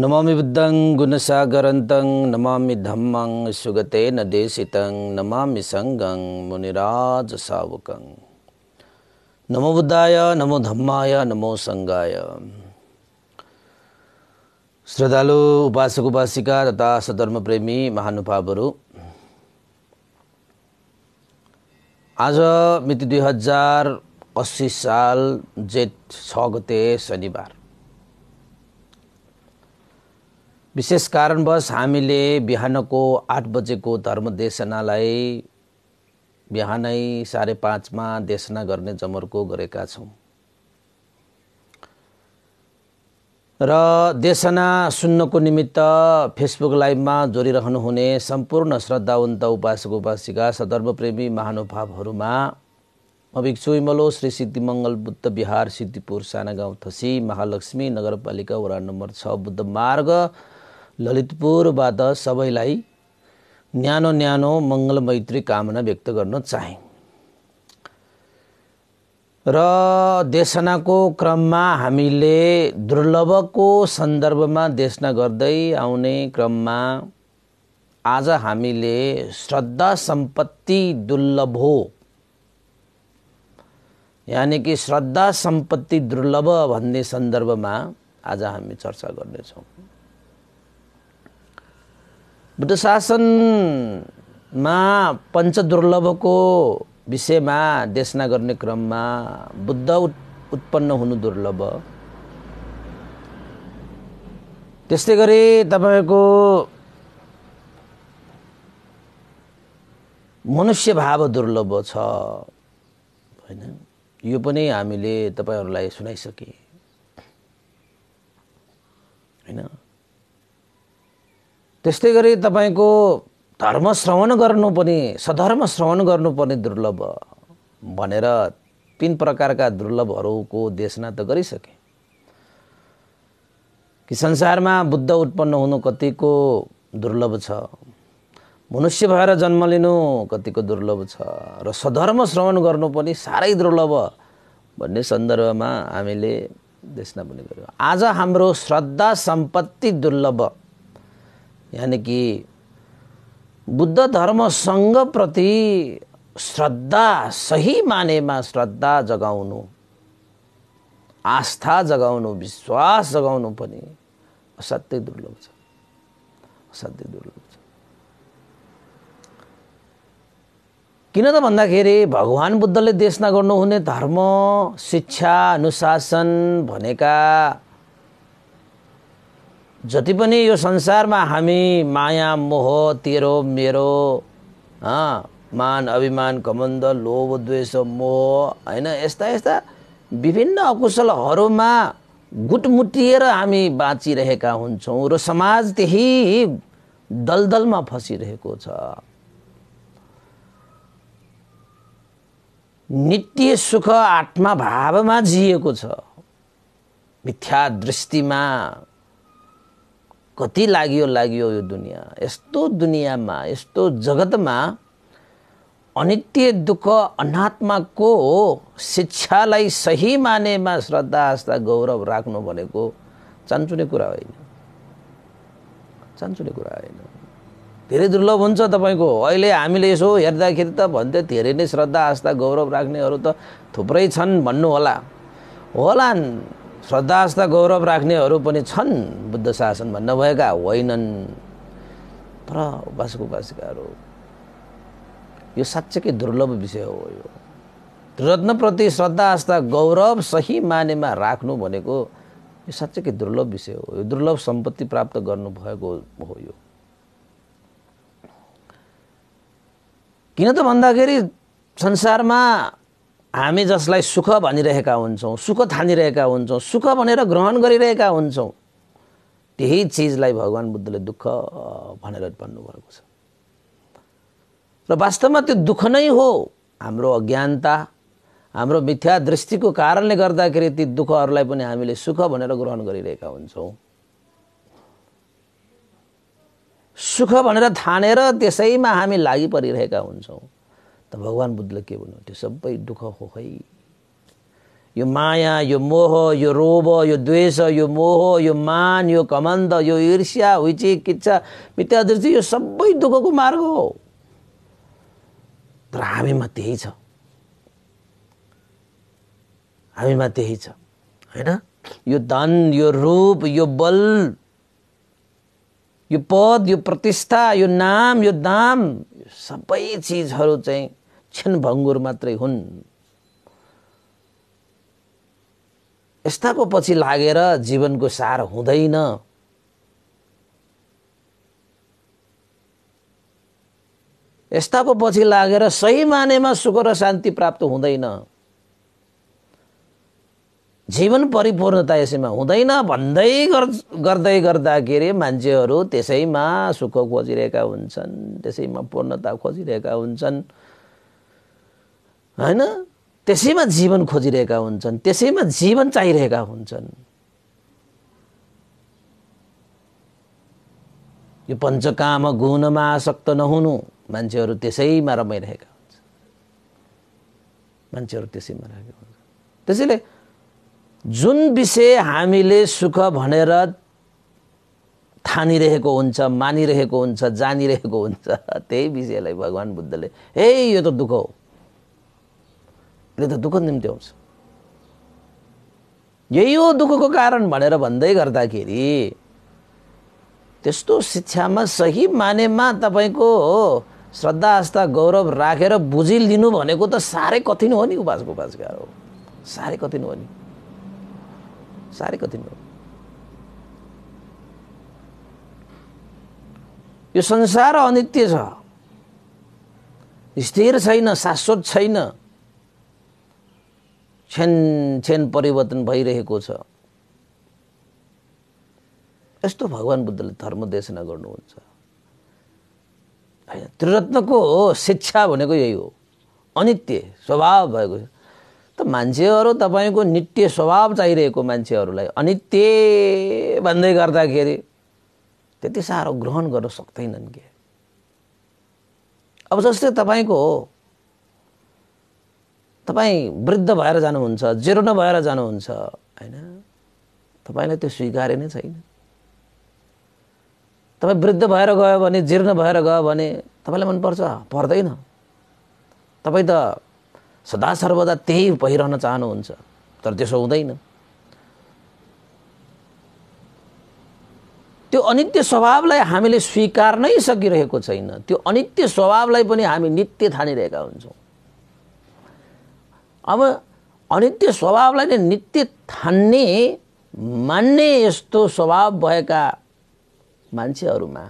नमामि बुद्धं गुणसागरन्तं नमामि धम्मं सुगतेन देशितं नमामि सङ्गं मुनिराजसावकं नमो बुद्धाय नमो धम्माय नमो सङ्गाय श्रद्धालु उपासक उपासिका तथा सधर्मप्रेमी महानुभावहरू आज मिति दुई हजार अस्सी साल जेठ छ गते शनिबार विशेष कारणवश हामीले बिहानको आठ बजेको धर्मदेशनालाई बिहानै साढे पाँचमा देशना गर्ने जमर्को गरेका छौँ र देशना सुन्नको निमित्त फेसबुक लाइभमा जोडिरहनुहुने सम्पूर्ण श्रद्धावन्त उपासक उपासिका सदर्भप्रेमी महानुभावहरूमा म भिक्षु श्री सिद्धिमङ्गल बुद्ध विहार सिद्धिपुर साना गाउँ थसी महालक्ष्मी नगरपालिका वडा नम्बर छ बुद्ध मार्ग ललितपुरबाट सबैलाई न्यानो न्यानो मङ्गल मैत्री कामना व्यक्त गर्न चाहे र देशनाको क्रममा हामीले दुर्लभको सन्दर्भमा देशना गर्दै आउने क्रममा आज हामीले श्रद्धा सम्पत्ति दुर्लभ हो यानि कि श्रद्धा सम्पत्ति दुर्लभ भन्ने सन्दर्भमा आज हामी चर्चा गर्नेछौँ बुद्ध शासनमा पञ्चदुर्लभको विषयमा देशना गर्ने क्रममा बुद्ध उत्पन्न हुनु दुर्लभ त्यस्तै गरी तपाईँको मनुष्य भाव दुर्लभ छ होइन यो पनि हामीले तपाईँहरूलाई सुनाइसकेँ त्यस्तै गरी तपाईँको धर्म श्रवण गर्नु पनि सधर्म श्रवण गर्नु पनि दुर्लभ भनेर तिन प्रकारका दुर्लभहरूको देशना त गरिसके कि संसारमा बुद्ध उत्पन्न हुनु कतिको दुर्लभ छ मनुष्य भएर जन्म लिनु कतिको दुर्लभ छ र सधर्म श्रवण गर्नु पनि साह्रै दुर्लभ भन्ने सन्दर्भमा हामीले देशना पनि गऱ्यौँ आज हाम्रो श्रद्धा सम्पत्ति दुर्लभ यानि कि बुद्ध धर्मसँगप्रति श्रद्धा सही मानेमा श्रद्धा जगाउनु आस्था जगाउनु विश्वास जगाउनु पनि असाध्यै दुर्लभ छ असाध्यै दुर्लभ छ किन त भन्दाखेरि भगवान् बुद्धले देशना गर्नुहुने धर्म शिक्षा अनुशासन भनेका जति पनि यो संसारमा हामी माया मोह तेरो मेरो मान अभिमान कमन्द लोभ द्वेष मोह होइन यस्ता यस्ता विभिन्न अकुशलहरूमा गुटमुटिएर हामी बाँचिरहेका हुन्छौँ र समाज त्यही दलदलमा फसिरहेको छ नित्य सुख आत्मा भावमा जिएको छ मिथ्या दृष्टिमा कति लाग्यो लाग्यो यो दुनियाँ यस्तो दुनियाँमा यस्तो जगतमा अनित्य दुःख अनात्माको शिक्षालाई सही मानेमा श्रद्धा आस्था गौरव राख्नु भनेको चान्चुने कुरा होइन चान्चुने कुरा होइन धेरै दुर्लभ हुन्छ तपाईँको अहिले हामीले यसो हेर्दाखेरि त भन्थ्यो धेरै नै श्रद्धा आस्था गौरव राख्नेहरू त थुप्रै छन् भन्नु होला श्रद्धा आस्था गौरव राख्नेहरू पनि छन् बुद्ध शासनमा नभएका होइनन् तर उपासक उपासिकाहरू यो साँच्चैकै दुर्लभ विषय हो यो रत्नप्रति श्रद्धा आस्था गौरव सही मानेमा राख्नु भनेको यो साँच्चैकै दुर्लभ विषय हो यो दुर्लभ सम्पत्ति प्राप्त गर्नुभएको हो यो किन त भन्दाखेरि संसारमा हामी जसलाई सुख भनिरहेका हुन्छौँ सुख थानिरहेका हुन्छौँ सुख भनेर ग्रहण गरिरहेका हुन्छौँ त्यही चिजलाई भगवान् बुद्धले दुःख भनेर भन्नुभएको छ र वास्तवमा त्यो दुःख नै हो हाम्रो अज्ञानता हाम्रो मिथ्या दृष्टिको कारणले गर्दाखेरि ती दुःखहरूलाई पनि हामीले सुख भनेर ग्रहण गरिरहेका हुन्छौँ सुख भनेर थानेर त्यसैमा हामी लागि परिरहेका हुन्छौँ त भगवान् बुद्धले के भन्नु त्यो सबै दुःख हो खै यो माया यो मोह यो रोभ यो द्वेष यो मोह यो मान यो कमन्द यो ईर्ष्या हुइची किच्छा मिथ्यादृष्टि यो सबै दुःखको मार्ग हो तर हामीमा त्यही छ हामीमा त्यही छ होइन यो धन यो रूप यो बल यो पद यो प्रतिष्ठा यो नाम यो दाम सबै चिजहरू चाहिँ क्षणभङ्गुर मात्रै हुन् यस्ताको पछि लागेर जीवनको सार हुँदैन यस्ताको पछि लागेर सही मानेमा सुख र शान्ति प्राप्त हुँदैन जीवन परिपूर्णता यसैमा हुँदैन भन्दै गर्दै गर्दाखेरि मान्छेहरू त्यसैमा सुख खोजिरहेका हुन्छन् त्यसैमा पूर्णता खोजिरहेका हुन्छन् होइन त्यसैमा जीवन खोजिरहेका हुन्छन् त्यसैमा जीवन चाहिरहेका हुन्छन् यो पञ्चकाम गुणमा आसक्त नहुनु मान्छेहरू त्यसैमा रमाइरहेका हुन्छन् मान्छेहरू त्यसैमा रहेका हुन्छ त्यसैले जुन विषय हामीले सुख भनेर ठानिरहेको हुन्छ मानिरहेको हुन्छ जानिरहेको हुन्छ त्यही विषयलाई भगवान् बुद्धले हे यो त दुःख हो यसले त दुःख निम्ति आउँछ यही हो दुःखको कारण भनेर भन्दै गर्दाखेरि त्यस्तो शिक्षामा सही मानेमा तपाईँको हो श्रद्धा आस्था गौरव राखेर बुझिलिनु भनेको त साह्रै कठिन हो नि उपास उपासकार हो साह्रै कठिन हो नि साह्रै कठिन हो यो संसार अनित्य छ स्थिर छैन शाश्वत छैन छेन छेन परिवर्तन भइरहेको छ यस्तो भगवान् बुद्धले धर्मदेशना गर्नुहुन्छ होइन त्रिरत्नको शिक्षा भनेको यही हो अनित्य स्वभाव भएको त मान्छेहरू तपाईँको नित्य स्वभाव चाहिरहेको मान्छेहरूलाई अनित्य भन्दै गर्दाखेरि त्यति साह्रो ग्रहण गर्न सक्दैनन् के अब जस्तै तपाईँको तपाईँ वृद्ध भएर जानुहुन्छ जेरो भएर जानुहुन्छ होइन तपाईँलाई त्यो स्वीकार्य नै छैन तपाईँ वृद्ध भएर गयो भने जीर्ण भएर गयो भने तपाईँलाई मनपर्छ पर्दैन तपाईँ त सदा सर्वदा त्यही भइरहन चाहनुहुन्छ तर त्यसो हुँदैन त्यो अनित्य स्वभावलाई हामीले स्वीकार नै सकिरहेको छैन त्यो अनित्य स्वभावलाई पनि हामी नित्य ठानिरहेका हुन्छौँ अब अनित्य स्वभावलाई नै नित्य ठान्ने मान्ने यस्तो स्वभाव भएका मान्छेहरूमा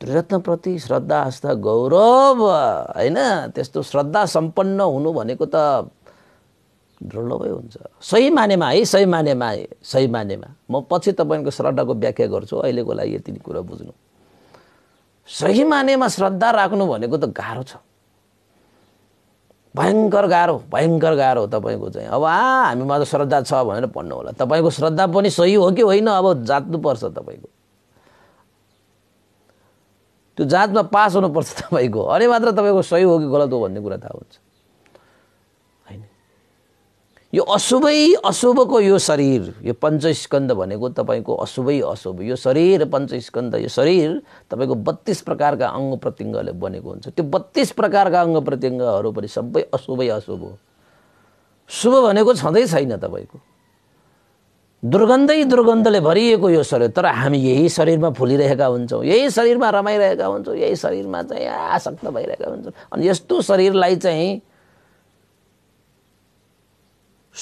त्रिरत्नप्रति श्रद्धा आस्था गौरव होइन त्यस्तो श्रद्धा सम्पन्न हुनु भनेको त दुर्लभै हुन्छ सही मानेमा है सही मानेमा है सही मानेमा म पछि तपाईँको श्रद्धाको व्याख्या गर्छु अहिलेको लागि यति कुरा बुझ्नु सही मानेमा श्रद्धा राख्नु भनेको त गाह्रो छ भयङ्कर गाह्रो भयङ्कर गाह्रो तपाईँको चाहिँ अब आ हामीमा त श्रद्धा छ भनेर भन्नु होला तपाईँको श्रद्धा पनि सही हो कि होइन अब जात्नुपर्छ तपाईँको त्यो जाँचमा पास हुनुपर्छ तपाईँको अनि मात्र तपाईँको सही हो कि गलत हो भन्ने कुरा थाहा हुन्छ यो अशुभै अशुभको यो शरीर यो स्कन्द भनेको तपाईँको अशुभै अशुभ यो शरीर स्कन्द यो शरीर तपाईँको बत्तिस प्रकारका अङ्ग प्रत्यङ्गले बनेको हुन्छ त्यो बत्तिस प्रकारका अङ्ग प्रत्यङ्गहरू पनि सबै अशुभै अशुभ हो शुभ भनेको छँदै छैन तपाईँको दुर्गन्धै दुर्गन्धले भरिएको यो शरीर तर हामी यही शरीरमा फुलिरहेका हुन्छौँ यही शरीरमा रमाइरहेका हुन्छौँ यही शरीरमा चाहिँ आसक्त भइरहेका हुन्छौँ अनि यस्तो शरीरलाई चाहिँ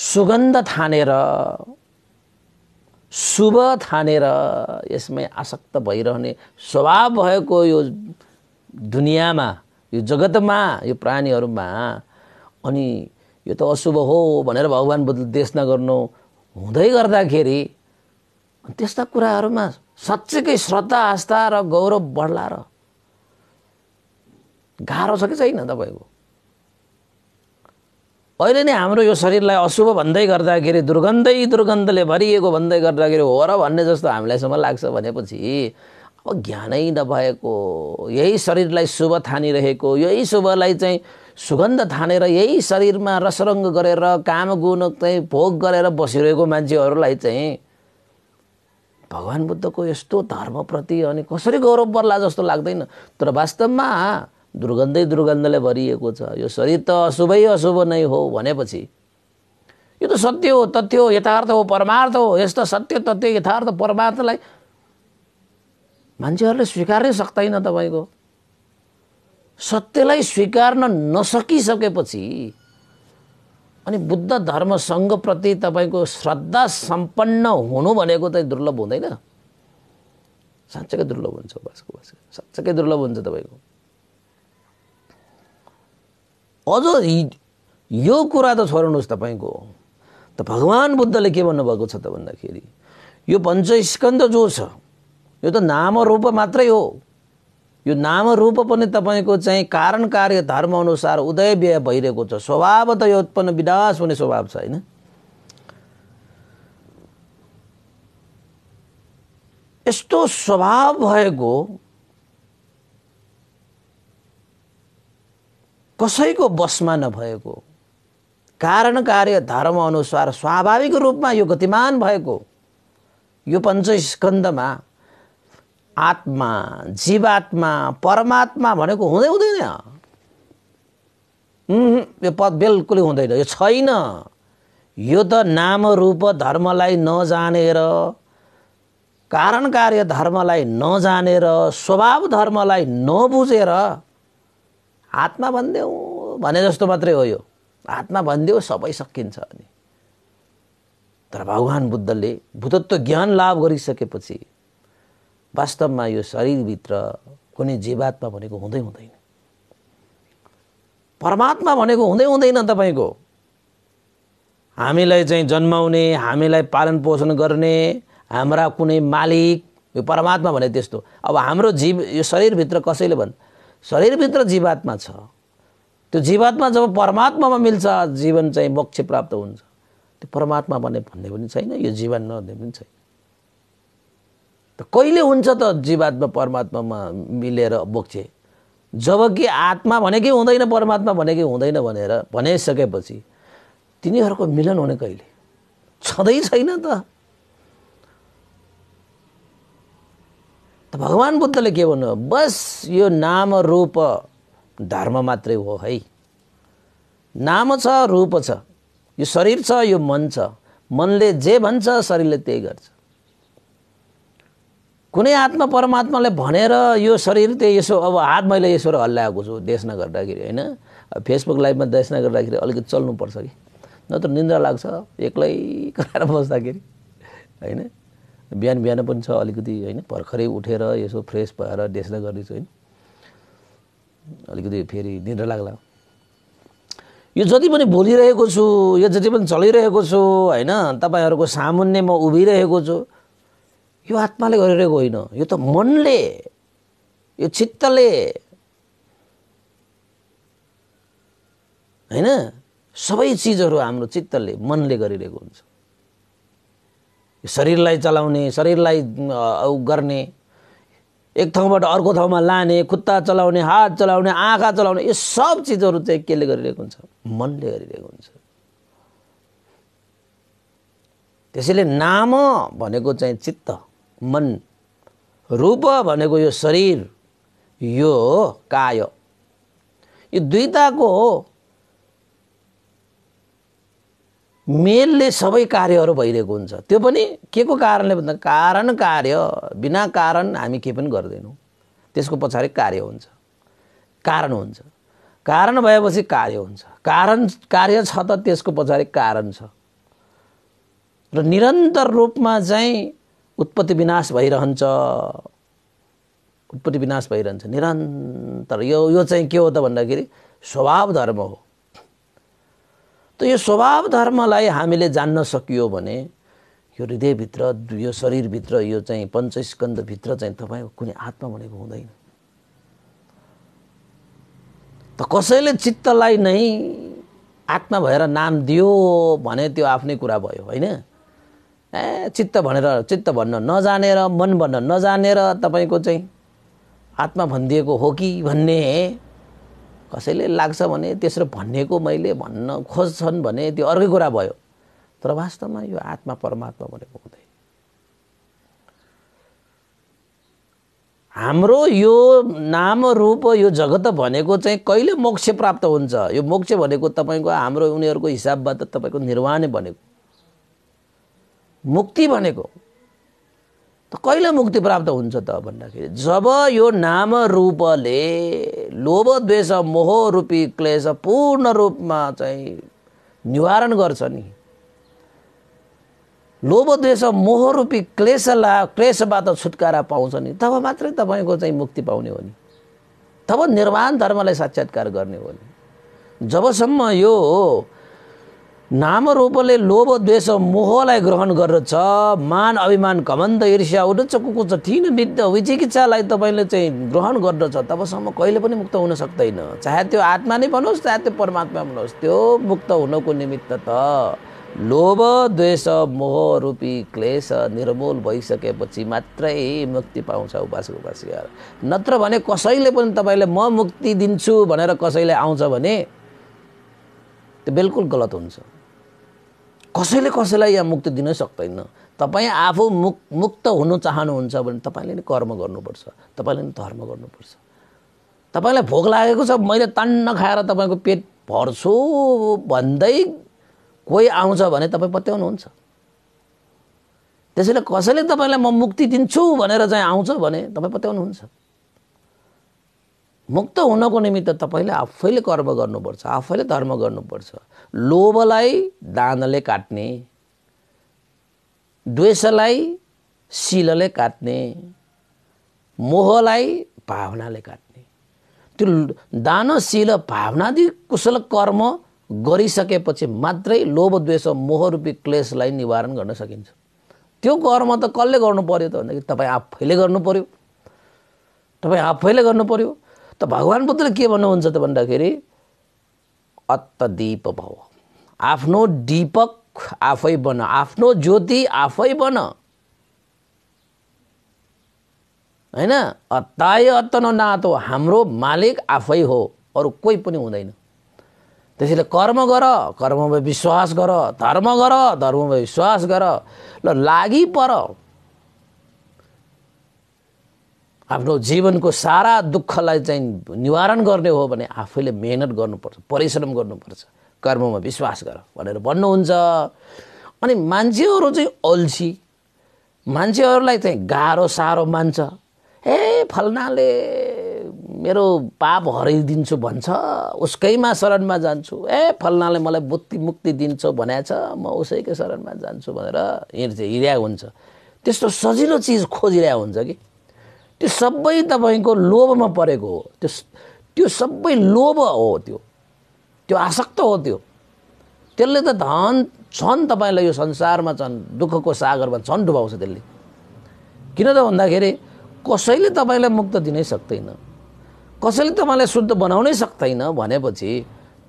सुगन्ध थानेर शुभ थानेर यसमै आसक्त भइरहने स्वभाव भएको यो दुनियाँमा यो जगतमा यो प्राणीहरूमा अनि यो त अशुभ हो भनेर भगवान् बुद्ध देश नगर्नु हुँदै गर्दाखेरि त्यस्ता कुराहरूमा साँच्चैकै श्रद्धा आस्था र गौरव बढ्ला र गाह्रो छ कि छैन तपाईँको अहिले नै हाम्रो यो शरीरलाई अशुभ भन्दै गर्दाखेरि दुर्गन्धै दुर्गन्धले भरिएको भन्दै गर्दाखेरि हो र भन्ने जस्तो हामीलाई हामीलाईसम्म लाग्छ भनेपछि अब ज्ञानै नभएको यही शरीरलाई शुभ ठानिरहेको यही शुभलाई चाहिँ सुगन्ध थानेर यही शरीरमा रसरङ्ग गरेर काम गुण चाहिँ भोग गरेर बसिरहेको मान्छेहरूलाई चाहिँ भगवान् बुद्धको यस्तो धर्मप्रति अनि कसरी गौरव पर्ला जस्तो लाग्दैन तर वास्तवमा दुर्गन्धै दुर्गन्धले भरिएको छ यो शरीर त अशुभै अशुभ नै हो भनेपछि यो त सत्य हो तथ्य हो यथार्थ हो परमार्थ हो यस्तो सत्य तथ्य यथार्थ परमार्थलाई मान्छेहरूले स्वीकारै सक्दैन तपाईँको सत्यलाई स्वीकार्न नसकिसकेपछि अनि बुद्ध धर्मसँगप्रति तपाईँको श्रद्धा सम्पन्न हुनु भनेको त दुर्लभ हुँदैन साँच्चैकै दुर्लभ हुन्छ उपासको साँच्चैकै दुर्लभ हुन्छ तपाईँको अझ यो कुरा त छोड्नुहोस् तपाईँको त भगवान् बुद्धले के भन्नुभएको छ त भन्दाखेरि यो पञ्चस्कन्द जो छ यो त नाम रूप मात्रै हो यो नाम रूप पनि तपाईँको चाहिँ कारण कार्य धर्म अनुसार उदय व्यय भइरहेको छ स्वभाव त यो उत्पन्न विनाश हुने स्वभाव छ होइन यस्तो स्वभाव भएको कसैको बसमा नभएको कारण कार्य धर्म अनुसार स्वाभाविक रूपमा यो गतिमान भएको यो पञ्चस्कन्दमा आत्मा जीवात्मा परमात्मा भनेको हुँदै हुँदैन यो पद बिल्कुलै हुँदैन यो छैन यो त नाम रूप धर्मलाई नजानेर कारण कार्य धर्मलाई नजानेर स्वभाव धर्मलाई नबुझेर हातमा भनिदेऊ भने जस्तो मात्रै हो यो हातमा भनिदेऊ सबै सकिन्छ अनि तर भगवान् बुद्धले भूतत्व ज्ञान लाभ गरिसकेपछि वास्तवमा यो शरीरभित्र कुनै जीवात्मा भनेको हुँदै हुँदैन परमात्मा भनेको हुँदै हुँदैन तपाईँको हामीलाई चाहिँ जन्माउने हामीलाई पालन पोषण गर्ने हाम्रा कुनै मालिक यो परमात्मा भने त्यस्तो अब हाम्रो जीव यो शरीरभित्र कसैले भन् शरीरभित्र जीवात्मा छ त्यो जीवात्मा जब परमात्मामा मिल्छ जीवन चाहिँ मोक्ष प्राप्त हुन्छ त्यो परमात्मा भने भन्ने पनि छैन यो जीवन नभन्ने पनि छैन त कहिले हुन्छ त जीवात्मा परमात्मामा मिलेर मोक्ष जब कि आत्मा भनेकै हुँदैन परमात्मा भनेकै हुँदैन भनेर भनिसकेपछि तिनीहरूको मिलन हुने कहिले छँदै छैन त भगवान् बुद्धले के भन्नु बस यो नाम रूप धर्म मात्रै हो है नाम छ रूप छ यो शरीर छ यो मन छ मनले जे भन्छ शरीरले त्यही गर्छ कुनै आत्मा परमात्माले भनेर यो शरीर त्यही यसो अब हात मैले यसो हल्लाएको छु देशना गर्दाखेरि होइन फेसबुक लाइभमा देशना गर्दाखेरि अलिकति चल्नुपर्छ कि नत्र निन्द्रा लाग्छ एक्लै कराएर बस्दाखेरि होइन बिहान बिहान पनि छ अलिकति होइन भर्खरै उठेर यसो फ्रेस भएर डेस्न गर्दैछु होइन अलिकति फेरि निद्रा लाग्ला यो जति पनि बोलिरहेको छु यो जति पनि चलिरहेको छु होइन तपाईँहरूको सामुन्ने म उभिरहेको छु यो आत्माले गरिरहेको होइन यो त मनले यो चित्तले होइन सबै चिजहरू हाम्रो चित्तले मनले गरिरहेको हुन्छ शरीरलाई चलाउने शरीरलाई गर्ने एक ठाउँबाट अर्को ठाउँमा लाने खुत्ता चलाउने हात चलाउने आँखा चलाउने यो सब चिजहरू चाहिँ केले गरिरहेको हुन्छ मनले गरिरहेको हुन्छ त्यसैले नाम भनेको चाहिँ चित्त मन रूप भनेको यो शरीर यो काय यो दुईटाको मेलले सबै कार्यहरू भइरहेको हुन्छ त्यो पनि के को कारणले भन्दा कारण कार्य बिना कारण हामी के पनि गर्दैनौँ त्यसको पछाडि कार्य हुन्छ कारण हुन्छ कारण भएपछि कार्य हुन्छ कारण कार्य छ त त्यसको पछाडि कारण छ र निरन्तर रूपमा चाहिँ उत्पत्ति विनाश भइरहन्छ उत्पत्ति विनाश भइरहन्छ निरन्तर यो यो चाहिँ के हो त भन्दाखेरि स्वभाव धर्म हो त यो स्वभाव धर्मलाई हामीले जान्न सकियो भने यो हृदयभित्र यो शरीरभित्र यो चाहिँ पञ्चस्कन्दभित्र चाहिँ तपाईँको कुनै आत्मा भनेको हुँदैन त कसैले चित्तलाई नै आत्मा भएर नाम दियो भने त्यो आफ्नै कुरा भयो होइन ए चित्त भनेर चित्त भन्न नजानेर मन भन्न नजानेर तपाईँको चाहिँ आत्मा भनिदिएको हो कि भन्ने कसैले लाग्छ भने तेस्रो भन्नेको मैले भन्न खोज्छन् भने त्यो अर्कै कुरा भयो तर वास्तवमा यो आत्मा परमात्मा भनेको हुँदैन हाम्रो यो नाम रूप यो जगत भनेको चाहिँ कहिले मोक्ष प्राप्त हुन्छ यो मोक्ष भनेको तपाईँको हाम्रो उनीहरूको हिसाबबाट तपाईँको निर्वाण भनेको मुक्ति भनेको त कहिले मुक्ति प्राप्त हुन्छ त भन्दाखेरि जब यो नाम रूपले लोभ द्वेष मोह रूपी क्लेश पूर्ण रूपमा चाहिँ निवारण गर्छ नि लोभ द्वेष मोह रूपी क्लेशला क्लेशबाट छुटकारा पाउँछ नि तब मात्रै तपाईँको चाहिँ मुक्ति पाउने हो नि तब निर्वाण धर्मलाई साक्षात्कार गर्ने हो नि जबसम्म यो नाम रूपले लोभ द्वेष मोहलाई ग्रहण गर्दछ मान अभिमान घमण्ड ईर्ष्या उडुच्छ कुकुच्छ ठिन विद्ध विचिकित्सालाई तपाईँले चाहिँ ग्रहण गर्दछ तबसम्म कहिले पनि मुक्त हुन सक्दैन चाहे त्यो आत्मा नै बनोस् चाहे त्यो परमात्मा बनोस् त्यो मुक्त हुनको निमित्त त लोभ द्वेष मोह रूपी क्लेश निर्मूल भइसकेपछि मात्रै मुक्ति पाउँछ उपास उपास नत्र भने कसैले पनि तपाईँले म मुक्ति दिन्छु भनेर कसैले आउँछ भने त्यो बिल्कुल गलत हुन्छ कसैले कसैलाई यहाँ मुक्ति दिनै सक्दैन तपाईँ आफू मुक् मुक्त हुनु चाहनुहुन्छ भने तपाईँले नै कर्म गर्नुपर्छ तपाईँले नै धर्म गर्नुपर्छ तपाईँलाई भोक लागेको छ मैले तान्न खाएर तपाईँको पेट भर्छु भन्दै कोही आउँछ भने तपाईँ पत्याउनुहुन्छ त्यसैले कसैले तपाईँलाई म मुक्ति दिन्छु भनेर चाहिँ आउँछ भने तपाईँ पत्याउनुहुन्छ मुक्त हुनको निमित्त तपाईँले आफैले कर्म गर्नुपर्छ आफैले धर्म गर्नुपर्छ लोभलाई दानले काट्ने द्वेषलाई शिलले काट्ने मोहलाई भावनाले काट्ने त्यो दान शिल भावनादि कुशल कर्म गरिसकेपछि मात्रै लोभ द्वेष मोह रूपी क्लेसलाई निवारण गर्न सकिन्छ त्यो कर्म त कसले गर्नु पर्यो त भन्दाखेरि तपाईँ आफैले गर्नु पर्यो तपाईँ आफैले गर्नु पर्यो त भगवान् बुद्धले के भन्नुहुन्छ त भन्दाखेरि अत्तदीप भव आफ्नो दीपक आफै बन आफ्नो ज्योति आफै बन होइन अत्ताय अत्तनो नातो हाम्रो मालिक आफै हो अरू कोही पनि हुँदैन त्यसैले कर्म गर कर्ममा विश्वास गर धर्म गर धर्ममा विश्वास गर ल लागि पर आफ्नो जीवनको सारा दुःखलाई चाहिँ निवारण गर्ने हो भने आफैले मेहनत गर्नुपर्छ परिश्रम गर्नुपर्छ कर्ममा विश्वास गर भनेर भन्नुहुन्छ अनि मान्छेहरू चाहिँ अल्छी मान्छेहरूलाई चाहिँ गाह्रो साह्रो मान्छ ए फल्नाले मेरो पाप हराइदिन्छु भन्छ उसकैमा शरणमा जान्छु ए फल्नाले मलाई बुद्धि मुक्ति दिन्छ भनेछ म उसैकै शरणमा जान्छु भनेर चाहिँ हिँड्या हुन्छ त्यस्तो सजिलो चिज खोजिरहेको हुन्छ कि त्यो सबै तपाईँको लोभमा परेको हो त्यो त्यो सबै लोभ हो त्यो त्यो आसक्त हो त्यो त्यसले त धन छन् तपाईँलाई यो संसारमा छन् दुःखको सागरमा छन् डुबाउँछ त्यसले किन त भन्दाखेरि कसैले तपाईँलाई मुक्त दिनै सक्दैन कसैले तपाईँलाई शुद्ध बनाउनै सक्दैन भनेपछि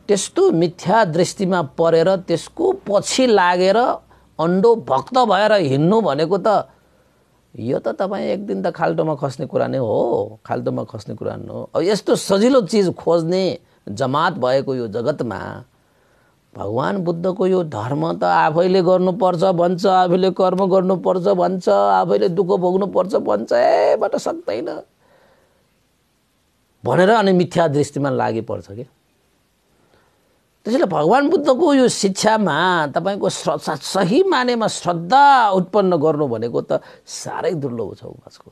त्यस्तो मिथ्या दृष्टिमा परेर त्यसको पछि लागेर अन्डो भक्त भएर हिँड्नु भनेको त यो त तपाईँ एक दिन त खाल्टोमा खस्ने कुरा नै हो खाल्टोमा खस्ने कुरा नै हो अब यस्तो सजिलो चिज खोज्ने जमात भएको यो जगतमा भगवान् बुद्धको यो धर्म त आफैले गर्नुपर्छ भन्छ आफैले कर्म गर्नुपर्छ भन्छ आफैले दुःख भोग्नुपर्छ भन्छ एबाट सक्दैन भनेर अनि मिथ्या दृष्टिमा लागि पर्छ क्या त्यसैले भगवान् बुद्धको यो शिक्षामा तपाईँको सही मानेमा श्रद्धा उत्पन्न गर्नु भनेको त साह्रै दुर्लभ छ उपासको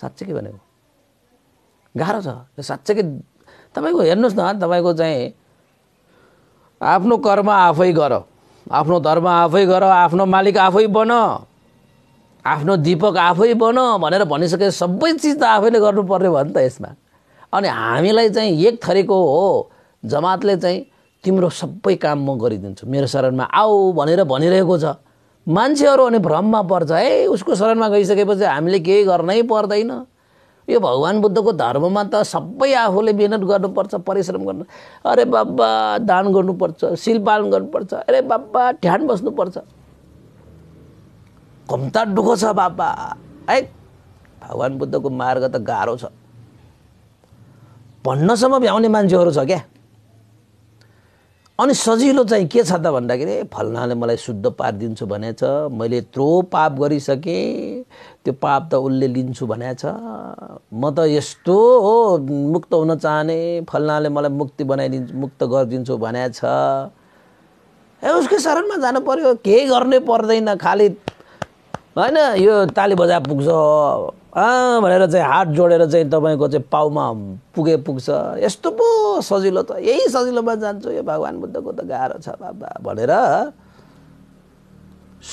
साँच्चै भनेको गाह्रो छ साँच्चै के तपाईँको हेर्नुहोस् न तपाईँको चाहिँ आफ्नो कर्म आफै गर आफ्नो धर्म आफै गर आफ्नो मालिक आफै बन आफ्नो दीपक आफै बन भनेर भनिसके सबै चिज त आफैले गर्नुपर्ने भयो नि त यसमा अनि हामीलाई चाहिँ एक थरीको हो जमातले चाहिँ तिम्रो सबै काम म गरिदिन्छु मेरो शरणमा आऊ भनेर भनिरहेको छ मान्छेहरू अनि भ्रममा पर्छ है उसको शरणमा गइसकेपछि हामीले केही गर्नै पर्दैन यो भगवान् बुद्धको धर्ममा त सबै आफूले मिहिनेत गर्नुपर्छ परिश्रम गर्नु अरे बाबा दान गर्नुपर्छ शिल पालन गर्नुपर्छ अरे बाबा ठ्यान बस्नुपर्छ कम्ता दुःख छ बाबा है भगवान् बुद्धको मार्ग त गाह्रो छ भन्नसम्म भ्याउने मान्छेहरू छ क्या अनि सजिलो चाहिँ के छ त भन्दाखेरि फल्नाले मलाई शुद्ध पारिदिन्छु भनेछ मैले यत्रो पाप गरिसकेँ त्यो पाप त उसले लिन्छु भनेछ म त यस्तो हो मुक्त हुन चाहने फल्नाले मलाई मुक्ति बनाइदिन्छु मुक्त गरिदिन्छु भनेछ ए उसकै शरणमा जानु पर्यो केही गर्नै पर्दैन खालि होइन यो ताली बजा पुग्छ भनेर चाहिँ हात जोडेर चाहिँ तपाईँको चाहिँ पाउमा पुगे पुग्छ यस्तो पो सजिलो त यही सजिलोमा जान्छु यो भगवान् बुद्धको त गाह्रो छ बाबा भनेर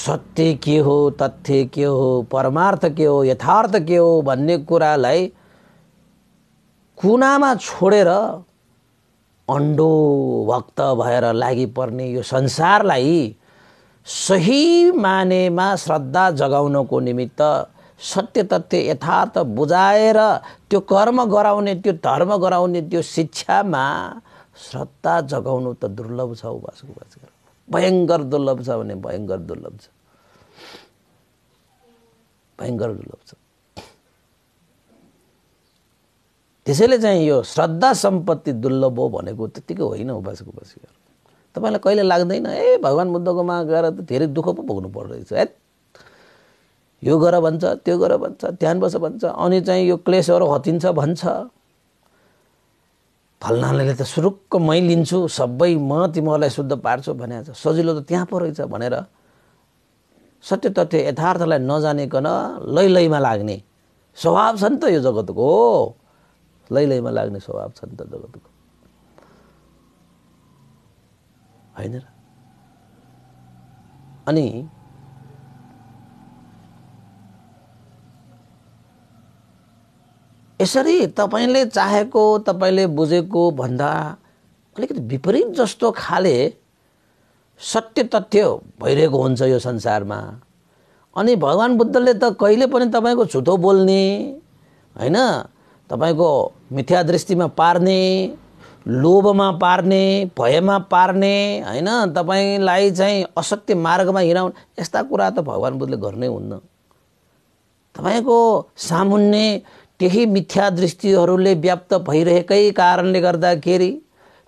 सत्य के हो तथ्य के हो परमार्थ के हो यथार्थ के हो भन्ने कुरालाई कुनामा छोडेर अन्डो भक्त भएर लागि पर्ने यो संसारलाई सही मानेमा श्रद्धा जगाउनको निमित्त सत्य तथ्य यथार्थ बुझाएर त्यो कर्म गराउने त्यो धर्म गराउने त्यो शिक्षामा श्रद्धा जगाउनु त दुर्लभ छ उपासक उपासिका भयङ्कर दुर्लभ छ भने भयङ्कर दुर्लभ छ भयङ्कर दुर्लभ छ त्यसैले चाहिँ यो श्रद्धा सम्पत्ति दुर्लभ हो भनेको त्यत्तिकै होइन उपासक उपासिका तपाईँलाई कहिले लाग्दैन ए भगवान् बुद्धको माग गएर त धेरै दुःख पो भोग्नु पर्दैछ है यो गर भन्छ त्यो गर भन्छ ध्यान बस भन्छ अनि चाहिँ यो क्लेसहरू हतिन्छ भन्छ फल्नाले त सुरुक्क मै लिन्छु सबै म तिमीहरूलाई शुद्ध पार्छु भनेको सजिलो त त्यहाँ पो रहेछ भनेर सत्य तथ्य यथार्थलाई नजानेकन लै लैमा लाग्ने स्वभाव छ नि त यो जगतको लैलैमा लाग्ने स्वभाव छ नि त जगतको होइन र अनि यसरी तपाईँले चाहेको तपाईँले बुझेको भन्दा अलिकति विपरीत जस्तो खाले सत्य तथ्य भइरहेको हुन्छ यो संसारमा अनि भगवान् बुद्धले त कहिले पनि तपाईँको छुटो बोल्ने होइन तपाईँको मिथ्या दृष्टिमा पार्ने लोभमा पार्ने भयमा पार्ने होइन तपाईँलाई चाहिँ असत्य मार्गमा हिँडाउने यस्ता कुरा त भगवान् बुद्धले गर्नै हुन्न तपाईँको सामुन्ने त्यही मिथ्या दृष्टिहरूले व्याप्त भइरहेकै कारणले गर्दाखेरि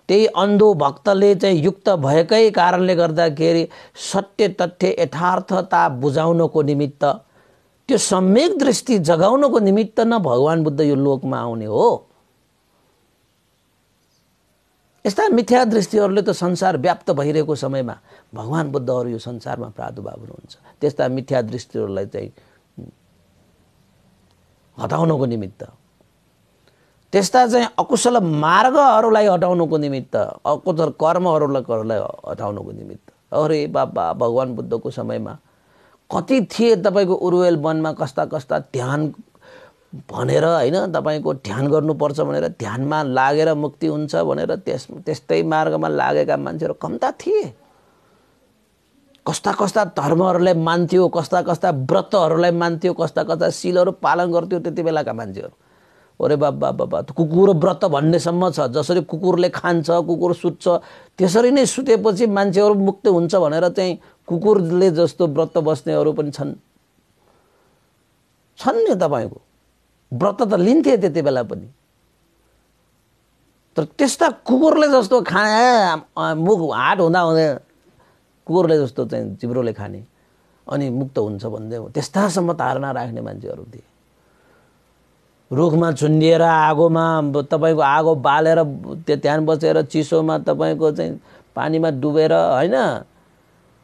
त्यही अन्धो भक्तले चाहिँ युक्त भएकै कारणले गर्दाखेरि सत्य तथ्य यथार्थता बुझाउनको निमित्त त्यो सम्यक दृष्टि जगाउनको निमित्त न भगवान् बुद्ध यो लोकमा आउने हो यस्ता मिथ्या दृष्टिहरूले त संसार व्याप्त भइरहेको समयमा भगवान् बुद्धहरू यो संसारमा प्रादुर्भाव हुनुहुन्छ त्यस्ता मिथ्या दृष्टिहरूलाई चाहिँ हटाउनको निमित्त त्यस्ता चाहिँ अकुशल मार्गहरूलाई हटाउनको निमित्त अकुशल कर्महरूलाई हटाउनको निमित्त अरे बाबा भगवान् बुद्धको समयमा कति थिए तपाईँको उरुवेल वनमा कस्ता कस्ता ध्यान भनेर होइन तपाईँको ध्यान गर्नुपर्छ भनेर ध्यानमा लागेर मुक्ति हुन्छ भनेर त्यस त्यस्तै मार्गमा लागेका मान्छेहरू कम्ता थिए कस्ता कस्ता धर्महरूलाई मान्थ्यो कस्ता कस्ता व्रतहरूलाई मान्थ्यो कस्ता कस्ता शिलहरू पालन गर्थ्यो त्यति बेलाका मान्छेहरू अरे बाबा बाबा कुकुर व्रत भन्नेसम्म छ जसरी कुकुरले खान्छ कुकुर सुत्छ त्यसरी नै सुतेपछि मान्छेहरू मुक्त हुन्छ भनेर चाहिँ कुकुरले जस्तो व्रत बस्नेहरू पनि छन् छन् नि तपाईँको व्रत त लिन्थे त्यति बेला पनि तर त्यस्ता कुकुरले जस्तो खाने मुख हाट हुँदा हुँदै कुकुरले जस्तो चाहिँ जिब्रोले खाने अनि मुक्त हुन्छ भन्दै हो त्यस्तासम्म धारणा राख्ने मान्छेहरू थिए रुखमा छुन्डिएर आगोमा तपाईँको आगो बालेर त्यो ध्यान बसेर चिसोमा तपाईँको चाहिँ पानीमा डुबेर होइन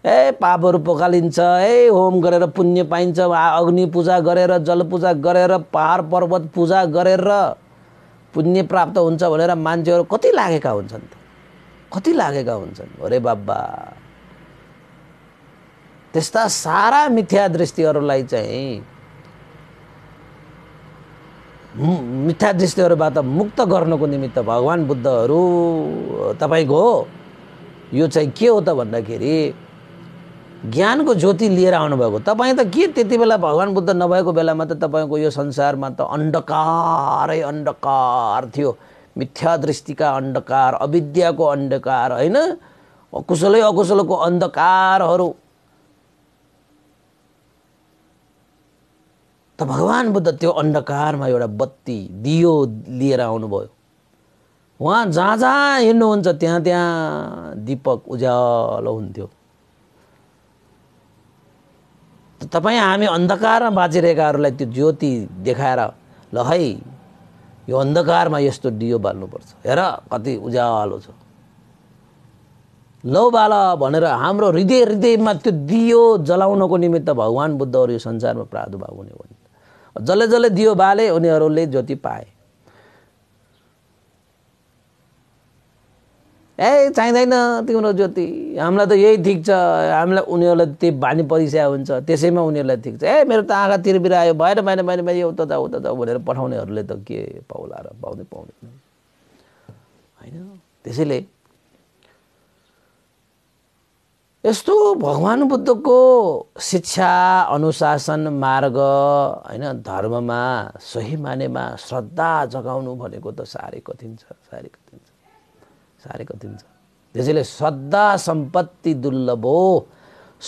ए पापहरू पखालिन्छ ए होम गरेर पुण्य पाइन्छ अग्नि पूजा गरेर जल पूजा गरेर पहाड पर्वत पूजा गरेर पुण्य प्राप्त हुन्छ भनेर मान्छेहरू कति लागेका हुन्छन् कति लागेका हुन्छन् अरे बाबा त्यस्ता सारा मिथ्या दृष्टिहरूलाई चाहिँ मिथ्या दृष्टिहरूबाट मुक्त गर्नको निमित्त भगवान् बुद्धहरू तपाईँको यो चाहिँ के हो त भन्दाखेरि ज्ञानको ज्योति लिएर आउनुभएको तपाईँ त के त्यति बेला भगवान् बुद्ध नभएको बेलामा त तपाईँको यो संसारमा त अन्धकारै अन्धकार थियो मिथ्या दृष्टिका अन्धकार अविद्याको अन्धकार होइन कुशलै अकुशलको अन्धकारहरू त भगवान् बुद्ध त्यो अन्धकारमा एउटा बत्ती दियो लिएर आउनुभयो उहाँ जहाँ जहाँ हिँड्नुहुन्छ त्यहाँ त्यहाँ दीपक उज्यालो हुन्थ्यो तपाईँ हामी अन्धकारमा बाँचिरहेकाहरूलाई त्यो ज्योति देखाएर ल है यो अन्धकारमा यस्तो डियो बाल्नुपर्छ हेर कति उज्यालो छ लौ बाल भनेर हाम्रो हृदय हृदयमा त्यो दियो जलाउनको निमित्त भगवान् बुद्धहरू यो संसारमा प्रादुर्भाव हुने हो जसले जसले दियो बाले उनीहरूले ज्योति पाए ए चाहिँदैन तिम्रो ज्योति हामीलाई त यही ठिक छ हामीलाई उनीहरूलाई त्यही बानी परिसकेको हुन्छ त्यसैमा उनीहरूलाई ठिक छ ए मेरो त आँखा तिरबिर आयो भएन भएन भएन भएन यो उता उता जाऊ भनेर पठाउनेहरूले त के पाउला र पाउँदै पाउँदैन होइन त्यसैले यस्तो भगवान् बुद्धको शिक्षा अनुशासन मार्ग होइन धर्ममा सही मानेमा श्रद्धा जगाउनु भनेको त साह्रै कठिन छ साह्रै कठिन छ साह्रै कठिन छ त्यसैले श्रद्धा सम्पत्ति दुर्लभ हो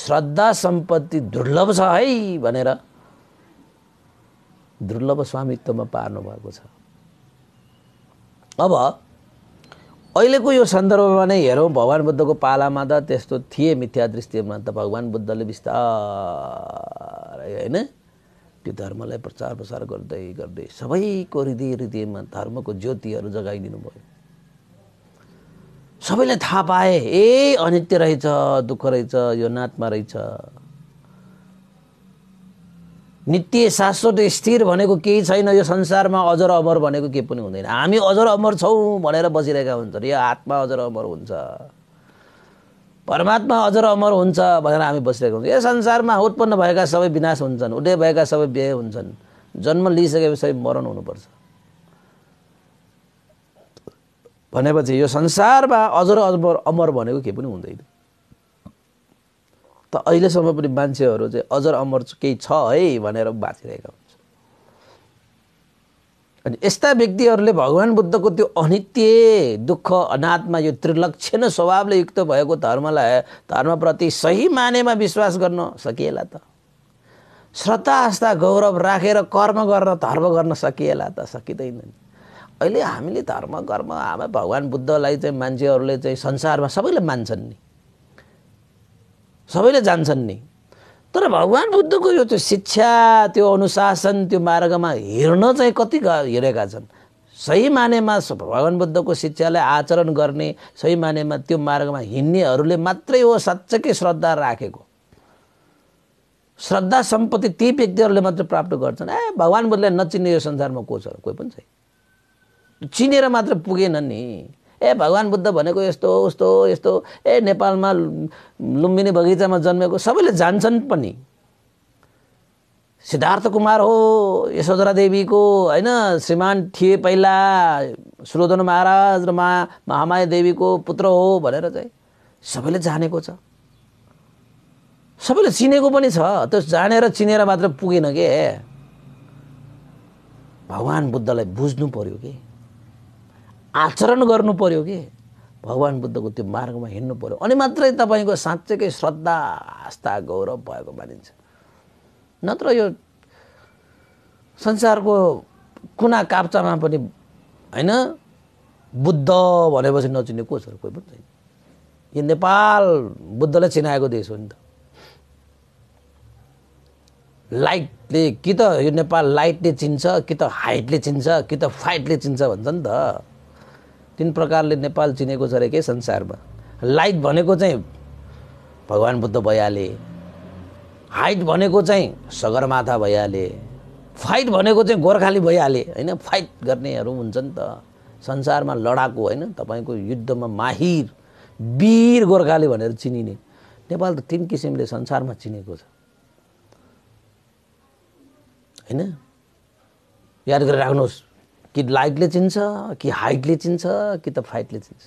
श्रद्धा सम्पत्ति दुर्लभ छ है भनेर दुर्लभ स्वामित्वमा पार्नुभएको छ अब अहिलेको यो सन्दर्भमा नै हेरौँ भगवान् बुद्धको पालामा त त्यस्तो थिए मिथ्या दृष्टिमा त भगवान् बुद्धले बिस्तारै होइन त्यो धर्मलाई प्रचार प्रसार गर्दै गर्दै सबैको हृदय हृदयमा धर्मको ज्योतिहरू जगाइदिनु भयो सबैले थाहा पाए ए अनित्य रहेछ दुःख रहेछ यो नातमा रहेछ नित्य शाश्वत स्थिर भनेको केही छैन यो संसारमा अजर अमर भनेको के पनि हुँदैन हामी अजर अमर छौँ भनेर बसिरहेका हुन्छन् यो आत्मा अजर अमर हुन्छ परमात्मा अजर अमर हुन्छ भनेर हामी बसिरहेका हुन्छौँ यो संसारमा उत्पन्न भएका सबै विनाश हुन्छन् उदय भएका सबै व्यय हुन्छन् जन्म लिइसकेपछि सबै मरण हुनुपर्छ भनेपछि यो संसारमा अजर अमर भनेको के पनि हुँदैन त अहिलेसम्म पनि मान्छेहरू चाहिँ अजर अमर केही छ है भनेर बाँचिरहेका हुन्छ अनि यस्ता व्यक्तिहरूले भगवान् बुद्धको त्यो अनित्य दुःख अनाथमा यो त्रिलक्षण स्वभावले युक्त भएको धर्मलाई धर्मप्रति सही मानेमा विश्वास गर्न सकिएला त श्रद्धा आस्था गौरव राखेर कर्म गरेर धर्म गर्न सकिएला त सकिँदैन नि अहिले हामीले धर्म कर्म आमा भगवान् बुद्धलाई चाहिँ मान्छेहरूले चाहिँ संसारमा सबैले मान्छन् नि सबैले जान्छन् नि तर भगवान् बुद्धको यो त्यो शिक्षा त्यो अनुशासन त्यो मार्गमा हिँड्न चाहिँ कति हिँडेका छन् सही मानेमा भगवान् बुद्धको शिक्षालाई आचरण गर्ने सही मानेमा त्यो मार्गमा हिँड्नेहरूले मात्रै हो साँच्चैकै श्रद्धा राखेको श्रद्धा सम्पत्ति ती व्यक्तिहरूले मात्र प्राप्त गर्छन् ए भगवान् बुद्धलाई नचिन्ने यो संसारमा को छ कोही पनि छैन चिनेर मात्र पुगेनन् नि ए भगवान् बुद्ध भनेको यस्तो उस्तो यस्तो ए नेपालमा लुम्बिनी बगैँचामा जन्मेको सबैले जान्छन् पनि सिद्धार्थ कुमार हो यशोधरा देवीको होइन श्रीमान थिए पहिला सुरोधन महाराज र मा महामाया देवीको पुत्र हो भनेर चाहिँ सबैले जानेको छ सबैले चिनेको पनि छ त्यो जानेर चिनेर मात्र पुगेन के भगवान् बुद्धलाई बुझ्नु पऱ्यो कि आचरण गर्नु पऱ्यो कि भगवान् बुद्धको त्यो मार्गमा हिँड्नु पऱ्यो अनि मात्रै तपाईँको साँच्चैकै श्रद्धा आस्था गौरव भएको मानिन्छ नत्र यो संसारको कुना काप्चामा पनि होइन बुद्ध भनेपछि नचिन्ने को छ कोही पनि छैन यो नेपाल बुद्धले चिनाएको देश हो नि त लाइटले कि त यो नेपाल लाइटले चिन्छ कि त हाइटले चिन्छ कि त फाइटले चिन्छ भन्छ नि त तिन प्रकारले नेपाल चिनेको छ अरे के संसारमा लाइट भनेको चाहिँ भगवान् बुद्ध भइहाले हाइट भनेको चाहिँ सगरमाथा भइहाले फाइट भनेको चाहिँ गोर्खाली भइहाले होइन फाइट गर्नेहरू हुन्छ नि त संसारमा लडाकु होइन तपाईँको युद्धमा माहिर वीर गोर्खाली भनेर चिनिने नेपाल त तिन किसिमले संसारमा चिनेको छ होइन याद गरेर राख्नुहोस् कि लाइटले चिन्छ कि हाइटले चिन्छ कि त फाइटले चिन्छ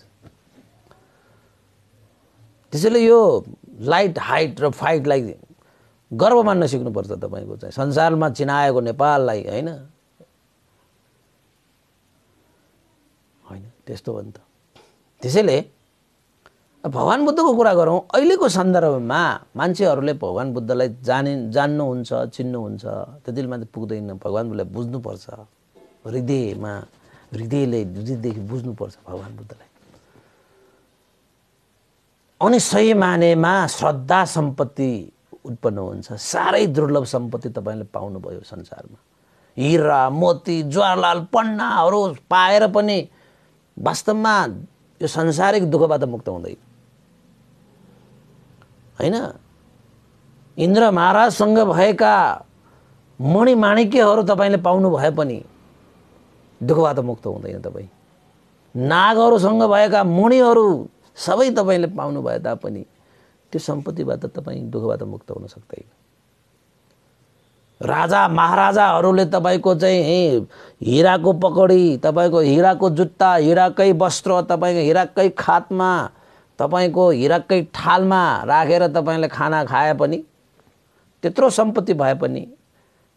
त्यसैले यो लाइट हाइट र फाइटलाई गर्व मान्न सिक्नुपर्छ तपाईँको चाहिँ संसारमा चिनाएको नेपाललाई होइन होइन त्यस्तो हो नि त त्यसैले भगवान् बुद्धको कुरा गरौँ अहिलेको सन्दर्भमा मान्छेहरूले भगवान् बुद्धलाई जाने जान्नुहुन्छ चिन्नुहुन्छ त्यति मात्रै पुग्दैन भगवान् बुद्धलाई बुझ्नुपर्छ हृदयमा हृदयले हृदयदेखि बुझ्नुपर्छ भगवान् बुद्धलाई अनि सही मानेमा श्रद्धा सम्पत्ति उत्पन्न हुन्छ साह्रै दुर्लभ सम्पत्ति तपाईँले पाउनुभयो संसारमा हिरा मोती ज्वारलाल पन्नाहरू पाएर पनि वास्तवमा यो संसारिक दुःखबाट मुक्त हुँदै होइन इन्द्र महाराजसँग भएका मणिमाणिक्यहरू तपाईँले पाउनु भए पनि दुःखबाट मुक्त हुँदैन तपाईँ नागहरूसँग भएका मुणीहरू सबै तपाईँले पाउनु भए तापनि त्यो सम्पत्तिबाट तपाईँ दुःखबाट मुक्त हुन सक्दैन राजा महाराजाहरूले तपाईँको चाहिँ हिराको पकडी तपाईँको हिराको जुत्ता हिराकै वस्त्र तपाईँको हिराकै खातमा तपाईँको हिराकै ठालमा राखेर तपाईँले खाना खाए पनि त्यत्रो सम्पत्ति भए पनि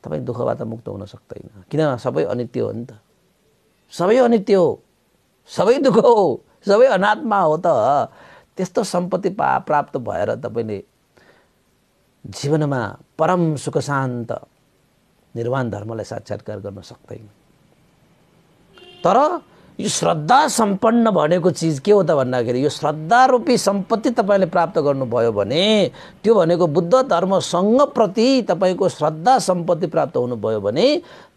तपाईँ दुःखबाट मुक्त हुन सक्दैन किन सबै अनित्य हो नि त सबै अनित्य हो सबै दुःख हो सबै अनात्मा हो त त्यस्तो सम्पत्ति पा प्राप्त भएर तपाईँले जीवनमा परम सुख शान्त निर्वाण धर्मलाई साक्षात्कार गर्न सक्दैन तर यो श्रद्धा सम्पन्न भनेको चिज के हो त भन्दाखेरि यो श्रद्धा रूपी सम्पत्ति तपाईँले प्राप्त गर्नुभयो भने त्यो भनेको बुद्ध धर्मसँगप्रति तपाईँको श्रद्धा सम्पत्ति प्राप्त हुनुभयो भने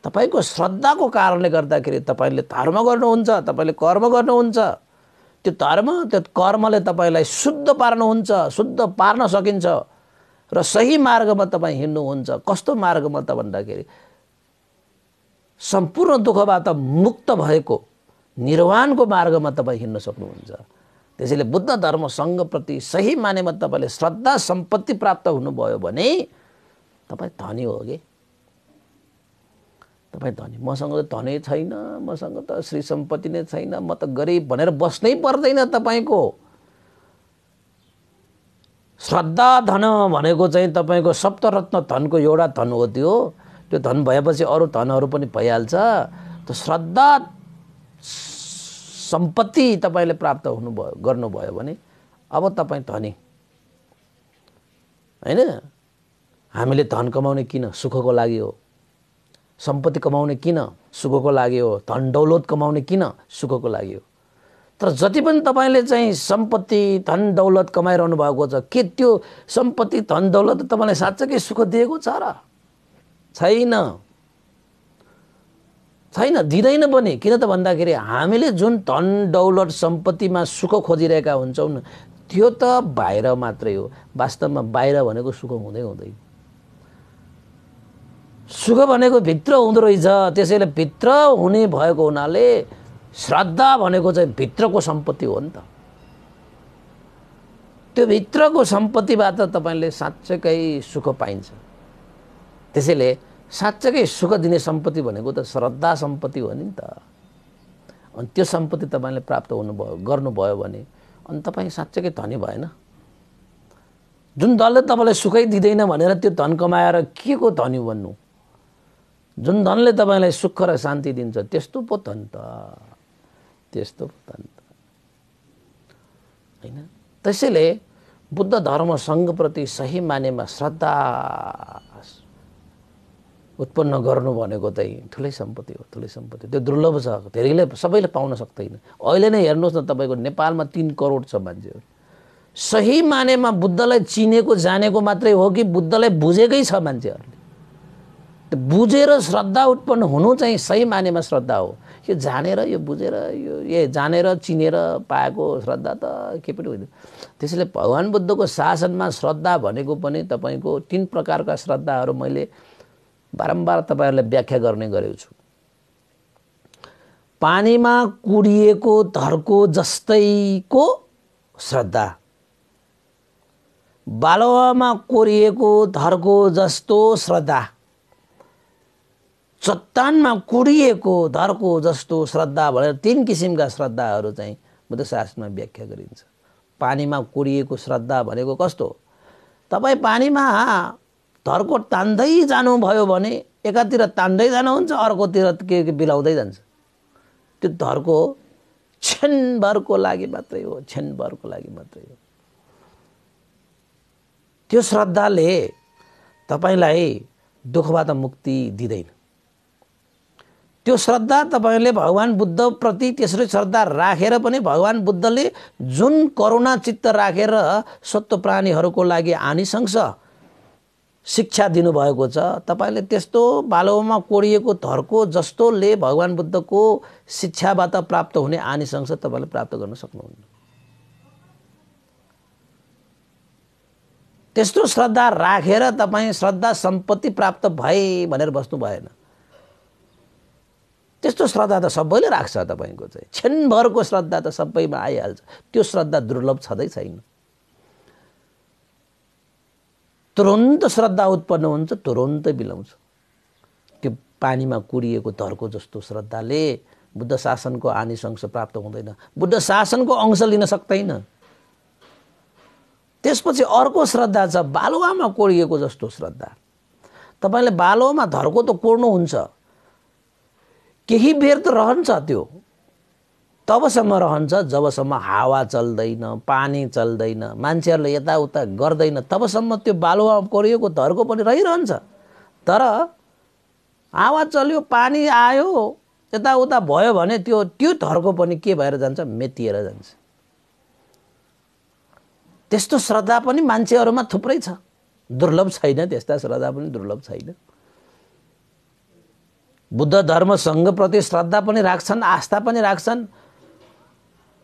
तपाईँको श्रद्धाको कारणले गर्दाखेरि तपाईँले धर्म गर्नुहुन्छ तपाईँले कर्म गर्नुहुन्छ त्यो धर्म त्यो कर्मले तपाईँलाई शुद्ध पार्नुहुन्छ शुद्ध पार्न सकिन्छ र सही मार्गमा तपाईँ हिँड्नुहुन्छ कस्तो मार्गमा त भन्दाखेरि सम्पूर्ण दुःखबाट मुक्त भएको निर्वाणको मार्गमा तपाईँ हिँड्न सक्नुहुन्छ त्यसैले बुद्ध धर्मसँगप्रति सही मानेमा तपाईँले श्रद्धा सम्पत्ति प्राप्त हुनुभयो भने तपाईँ धनी हो कि तपाईँ धनी मसँग त धनी छैन मसँग त श्री सम्पत्ति नै छैन म त गरिब भनेर बस्नै पर्दैन तपाईँको श्रद्धा धन भनेको चाहिँ तपाईँको सप्तरत्न धनको एउटा धन हो त्यो त्यो धन भएपछि अरू धनहरू पनि भइहाल्छ त्यो श्रद्धा सम्पत्ति तपाईँले प्राप्त हुनुभयो गर्नुभयो भने अब तपाईँ धनी होइन हामीले धन कमाउने किन सुखको लागि हो सम्पत्ति कमाउने किन सुखको लागि हो धन दौलत कमाउने किन सुखको लागि हो तर जति पनि तपाईँले चाहिँ सम्पत्ति धन दौलत कमाइरहनु भएको छ के त्यो सम्पत्ति धन दौलत तपाईँलाई साँच्चैकै सुख दिएको छ र छैन छैन दिँदैन पनि किन त भन्दाखेरि हामीले जुन धन दौलत सम्पत्तिमा सुख खोजिरहेका हुन्छौँ त्यो त बाहिर मात्रै हो वास्तवमा बाहिर भनेको सुख हुँदै हुँदै सुख भनेको भित्र हुँदो रहेछ त्यसैले भित्र हुने भएको हुनाले श्रद्धा भनेको चाहिँ भित्रको सम्पत्ति हो नि त त्यो भित्रको सम्पत्तिबाट तपाईँले साँच्चैकै सुख पाइन्छ त्यसैले साँच्चैकै सुख दिने सम्पत्ति भनेको त श्रद्धा सम्पत्ति हो नि त अनि त्यो सम्पत्ति तपाईँले प्राप्त हुनुभयो गर्नुभयो भने अनि तपाईँ साँच्चैकै धनी भएन जुन दलले तपाईँलाई सुखै दिँदैन भनेर त्यो धन कमाएर के को धनी बन्नु जुन धनले तपाईँलाई सुख र शान्ति दिन्छ त्यस्तो पो धन त त्यस्तो पो धन त होइन त्यसैले बुद्ध धर्म सङ्घप्रति सही मानेमा श्रद्धा उत्पन्न गर्नु भनेको चाहिँ ठुलै सम्पत्ति हो ठुलै सम्पत्ति त्यो दुर्लभ छ धेरैले सबैले पाउन सक्दैन अहिले नै हेर्नुहोस् न तपाईँको नेपालमा तिन करोड छ मान्छेहरू सही मानेमा बुद्धलाई चिनेको जानेको मात्रै हो कि बुद्धलाई बुझेकै छ मान्छेहरूले त्यो बुझेर श्रद्धा उत्पन्न हुनु चाहिँ सही मानेमा श्रद्धा हो यो जानेर यो बुझेर यो ए जानेर चिनेर पाएको श्रद्धा त के पनि होइन त्यसैले भगवान् बुद्धको शासनमा श्रद्धा भनेको पनि तपाईँको तिन प्रकारका श्रद्धाहरू मैले बारम्बार तपाईँहरूलाई व्याख्या गर्ने गरेको छु पानीमा कुडिएको धर्को जस्तैको श्रद्धा बालुवामा कोरिएको धर्को जस्तो श्रद्धा चट्टानमा कुडिएको धर्को जस्तो श्रद्धा भनेर तिन किसिमका श्रद्धाहरू चाहिँ बुद्धशास्त्रमा व्याख्या गरिन्छ पानीमा कोरिएको श्रद्धा भनेको कस्तो तपाईँ पानीमा धर्को तान्दै जानुभयो भने एकातिर तान्दै जानुहुन्छ अर्कोतिर के के बिलाउँदै जान्छ त्यो धर्को क्षणभरको लागि मात्रै हो क्षणभरको लागि मात्रै हो त्यो श्रद्धाले तपाईँलाई दुःखबाट मुक्ति दिँदैन त्यो श्रद्धा तपाईँले भगवान् बुद्धप्रति त्यसरी श्रद्धा राखेर पनि भगवान् बुद्धले जुन करुणा चित्त राखेर सत्व प्राणीहरूको लागि हानि शिक्षा दिनुभएको छ तपाईँले त्यस्तो बालोमा कोडिएको धर्को जस्तोले भगवान् बुद्धको शिक्षाबाट प्राप्त हुने आनिसंस तपाईँले प्राप्त गर्न सक्नुहुन्न त्यस्तो श्रद्धा राखेर तपाईँ श्रद्धा सम्पत्ति प्राप्त भए भनेर बस्नु भएन त्यस्तो श्रद्धा त सबैले राख्छ तपाईँको चाहिँ क्षणभरको श्रद्धा त सबैमा आइहाल्छ त्यो श्रद्धा दुर्लभ छँदै छैन तुरन्त श्रद्धा उत्पन्न हुन्छ तुरन्तै बिलाउँछ त्यो पानीमा कुरिएको धर्को जस्तो श्रद्धाले बुद्ध शासनको आनिस अंश प्राप्त हुँदैन बुद्ध शासनको अंश लिन सक्दैन त्यसपछि अर्को श्रद्धा छ बालुवामा कोरिएको जस्तो श्रद्धा तपाईँले बालुवामा धर्को त कोर्नुहुन्छ केही बेर त रहन्छ त्यो तबसम्म रहन्छ जबसम्म हावा चल्दैन पानी चल्दैन मान्छेहरूले यताउता गर्दैन तबसम्म त्यो बालुवा कोरिएको धर्को पनि रहिरहन्छ तर हावा चल्यो पानी आयो यताउता भयो भने त्यो त्यो धर्को पनि के भएर जान्छ मेतिएर जान्छ त्यस्तो श्रद्धा पनि मान्छेहरूमा थुप्रै छ दुर्लभ छैन त्यस्ता श्रद्धा पनि दुर्लभ छैन बुद्ध धर्मसँगप्रति श्रद्धा पनि राख्छन् आस्था पनि राख्छन्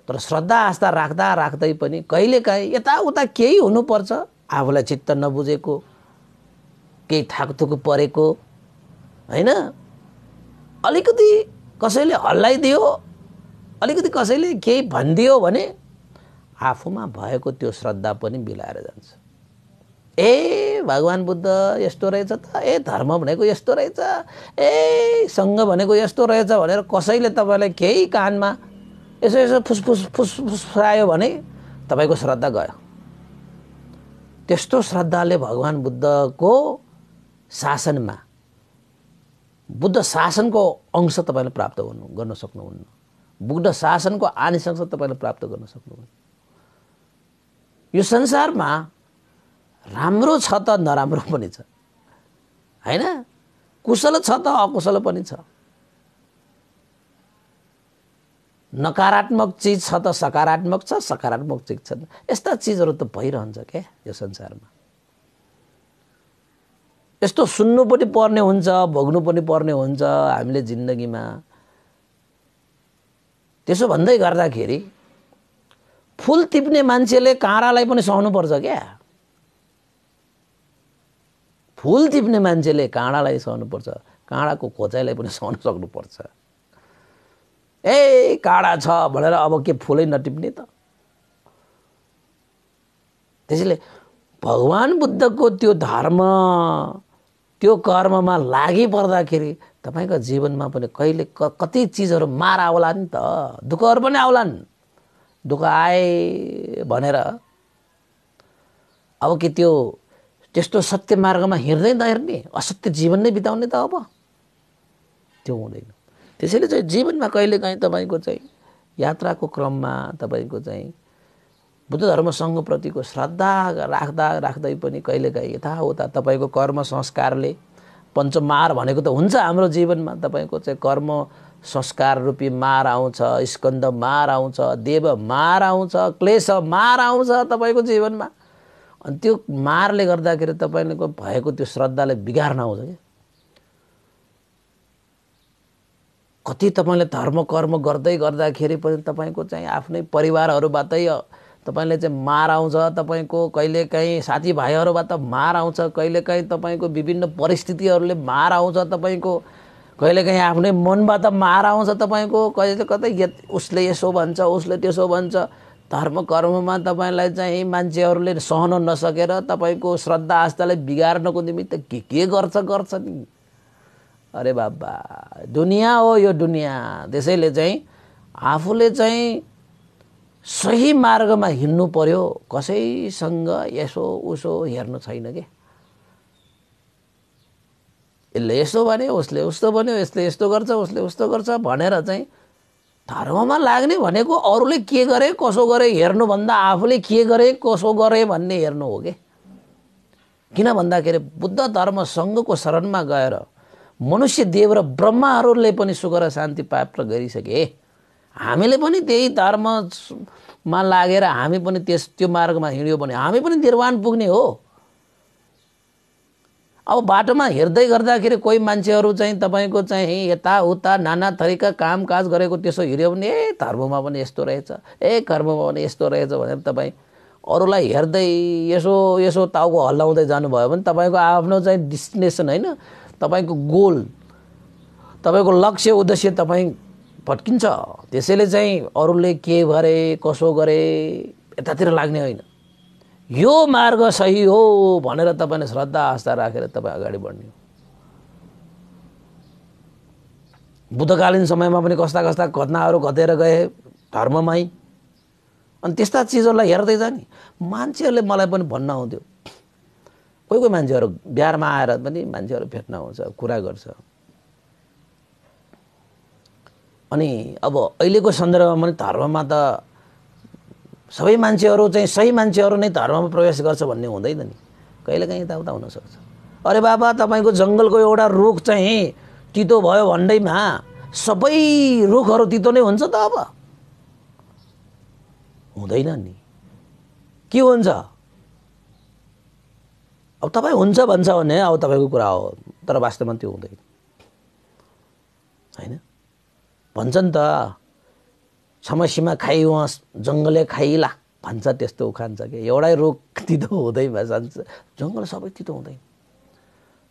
तर श्रद्धा आस्था राख्दा राख्दै पनि कहिलेकाहीँ यताउता केही हुनुपर्छ आफूलाई चित्त नबुझेको केही थाकथुक परेको होइन अलिकति कसैले हल्लाइदियो अलिकति कसैले केही भनिदियो भने आफूमा भएको त्यो श्रद्धा पनि बिलाएर जान्छ ए भगवान् बुद्ध यस्तो रहेछ त ए धर्म भनेको यस्तो रहेछ ए सङ्घ भनेको यस्तो रहेछ भनेर कसैले तपाईँलाई केही कानमा यसो यसो फुसफुस आयो भने तपाईँको श्रद्धा गयो त्यस्तो श्रद्धाले भगवान् बुद्धको शासनमा बुद्ध शासनको अंश तपाईँले प्राप्त हुनु गर्न सक्नुहुन्न बुद्ध शासनको आनिसंश तपाईँले प्राप्त गर्न सक्नुहुन्न यो संसारमा राम्रो छ त नराम्रो पनि छ होइन कुशल छ त अकुशल पनि छ नकारात्मक चिज छ त सकारात्मक छ सकारात्मक चिज छ यस्ता चिजहरू त भइरहन्छ क्या यो संसारमा यस्तो सुन्नु पनि पर्ने हुन्छ भोग्नु पनि पर्ने हुन्छ हामीले जिन्दगीमा त्यसो भन्दै गर्दाखेरि फुल टिप्ने मान्छेले काँडालाई पनि सहनुपर्छ क्या फुल टिप्ने मान्छेले काँडालाई सहनुपर्छ काँडाको खोचाइलाई पनि सहन सक्नुपर्छ ए काँडा छ भनेर अब के फुलै नटिप्ने त त्यसैले भगवान् बुद्धको त्यो धर्म त्यो कर्ममा लागि पर्दाखेरि तपाईँको जीवनमा पनि कहिले क कति चिजहरू मार आउला नि त दुःखहरू पनि आउलान् दुःख आए भनेर अब के त्यो त्यस्तो सत्य मार्गमा हिँड्दै नहिँड्ने असत्य जीवन नै बिताउने त अब त्यो हुँदैन त्यसैले चाहिँ जीवनमा कहिलेकाहीँ तपाईँको चाहिँ यात्राको क्रममा तपाईँको चाहिँ बुद्ध धर्मसँगप्रतिको श्रद्धा राख्दा राख्दै पनि कहिलेकाहीँ यताउता तपाईँको कर्म संस्कारले पञ्चमार भनेको त हुन्छ हाम्रो जीवनमा तपाईँको चाहिँ कर्म संस्कार रूपी मार आउँछ स्कन्द मार आउँछ देव मार आउँछ क्लेश मार आउँछ तपाईँको जीवनमा अनि त्यो मारले गर्दाखेरि तपाईँको भएको त्यो श्रद्धाले बिगार्न आउँछ क्या कति तपाईँले धर्म कर्म गर्दै गर्दाखेरि पनि तपाईँको चाहिँ आफ्नै परिवारहरूबाटै तपाईँले चाहिँ मार आउँछ तपाईँको कहिलेकाहीँ साथीभाइहरूबाट मार आउँछ कहिलेकाहीँ तपाईँको विभिन्न परिस्थितिहरूले मार आउँछ तपाईँको कहिलेकाहीँ आफ्नै मनबाट मार आउँछ तपाईँको कहिले कतै उसले यसो भन्छ उसले त्यसो भन्छ धर्म कर्ममा तपाईँलाई चाहिँ मान्छेहरूले सहन नसकेर तपाईँको श्रद्धा आस्थालाई बिगार्नको निमित्त के के गर्छ गर्छ नि अरे बाबा दुनियाँ हो यो दुनियाँ त्यसैले चाहिँ आफूले चाहिँ सही मार्गमा हिँड्नु पर्यो कसैसँग यसो उसो हेर्नु छैन कि यसले यस्तो भन्यो उसले उस्तो भन्यो यसले यस्तो गर्छ उसले उस्तो गर्छ भनेर चाहिँ धर्ममा लाग्ने भनेको अरूले के गरे कसो गरे हेर्नुभन्दा आफूले के गरे कसो गरे भन्ने हेर्नु हो कि किन भन्दाखेरि बुद्ध धर्मसँगको शरणमा गएर मनुष्य देव र ब्रह्माहरूले पनि सुख र शान्ति प्राप्त गरिसके हामीले पनि त्यही धर्ममा लागेर हामी पनि त्यस त्यो मार्गमा हिँड्यो भने हामी पनि निर्वाण पुग्ने हो अब बाटोमा हिँड्दै गर्दाखेरि कोही मान्छेहरू चाहिँ तपाईँको चाहिँ यताउता नाना थरीका कामकाज गरेको त्यसो हिँड्यो भने ए धर्ममा पनि यस्तो रहेछ ए कर्ममा पनि यस्तो रहेछ भनेर तपाईँ अरूलाई हेर्दै यसो यसो टाउको हल्लाउँदै जानुभयो भने तपाईँको आफ्नो चाहिँ डेस्टिनेसन होइन तपाईँको गोल तपाईँको लक्ष्य उद्देश्य तपाईँ भट्किन्छ त्यसैले चाहिँ अरूले के गरे कसो गरे यतातिर लाग्ने होइन यो मार्ग सही हो भनेर तपाईँले श्रद्धा आस्था राखेर तपाईँ अगाडि बढ्ने हो बुद्धकालीन समयमा पनि कस्ता कस्ता घटनाहरू घटेर गए धर्ममै अनि त्यस्ता चिजहरूलाई हेर्दै जाने मान्छेहरूले मलाई पनि भन्न आउँथ्यो कोही कोही मान्छेहरू बिहारमा आएर पनि मान्छेहरू भेट्न आउँछ कुरा गर्छ अनि अब अहिलेको सन्दर्भमा पनि धर्ममा त सबै मान्छेहरू चाहिँ सही मान्छेहरू नै धर्ममा प्रवेश गर्छ भन्ने हुँदैन नि कहिलेकाहीँ यताउता हुनसक्छ अरे बाबा तपाईँको जङ्गलको एउटा रुख चाहिँ तितो भयो भन्दैमा सबै रुखहरू तितो नै हुन्छ त अब हुँदैन नि के हुन्छ अब तपाईँ हुन्छ भन्छ भने अब तपाईँको कुरा हो तर वास्तवमा त्यो हुँदैन होइन भन्छ नि त समस्यामा खाइ वहाँ जङ्गले खाइला भन्छ त्यस्तो उखान छ कि एउटै रोग तितो हुँदै भन्छ जङ्गल सबै तितो हुँदैन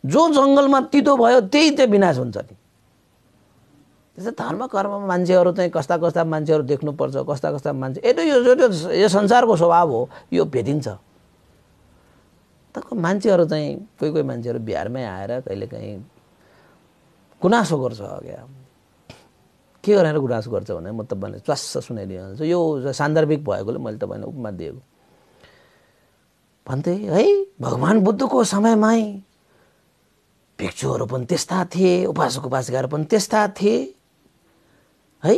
जो जङ्गलमा तितो भयो त्यही त्यो विनाश हुन्छ नि त्यस्तै धर्म कर्म मान्छेहरू चाहिँ कस्ता कस्ता मान्छेहरू देख्नुपर्छ कस्ता कस्ता मान्छे यो यो यो संसारको स्वभाव हो यो भेटिन्छ तपाईँको मान्छेहरू चाहिँ कोही कोही मान्छेहरू बिहारमै आएर कहिलेकाहीँ गुनासो गर्छ क्या के गरेर गुनासो गर्छ भने म तपाईँलाई च्वास्स सुनाइदिन्छु यो सान्दर्भिक भएकोले मैले तपाईँलाई उपमा दिएको भन्थे है भगवान् बुद्धको समयमै भिक्षुहरू पनि त्यस्ता थिए उपासक उपासिकाहरू पनि त्यस्ता थिए है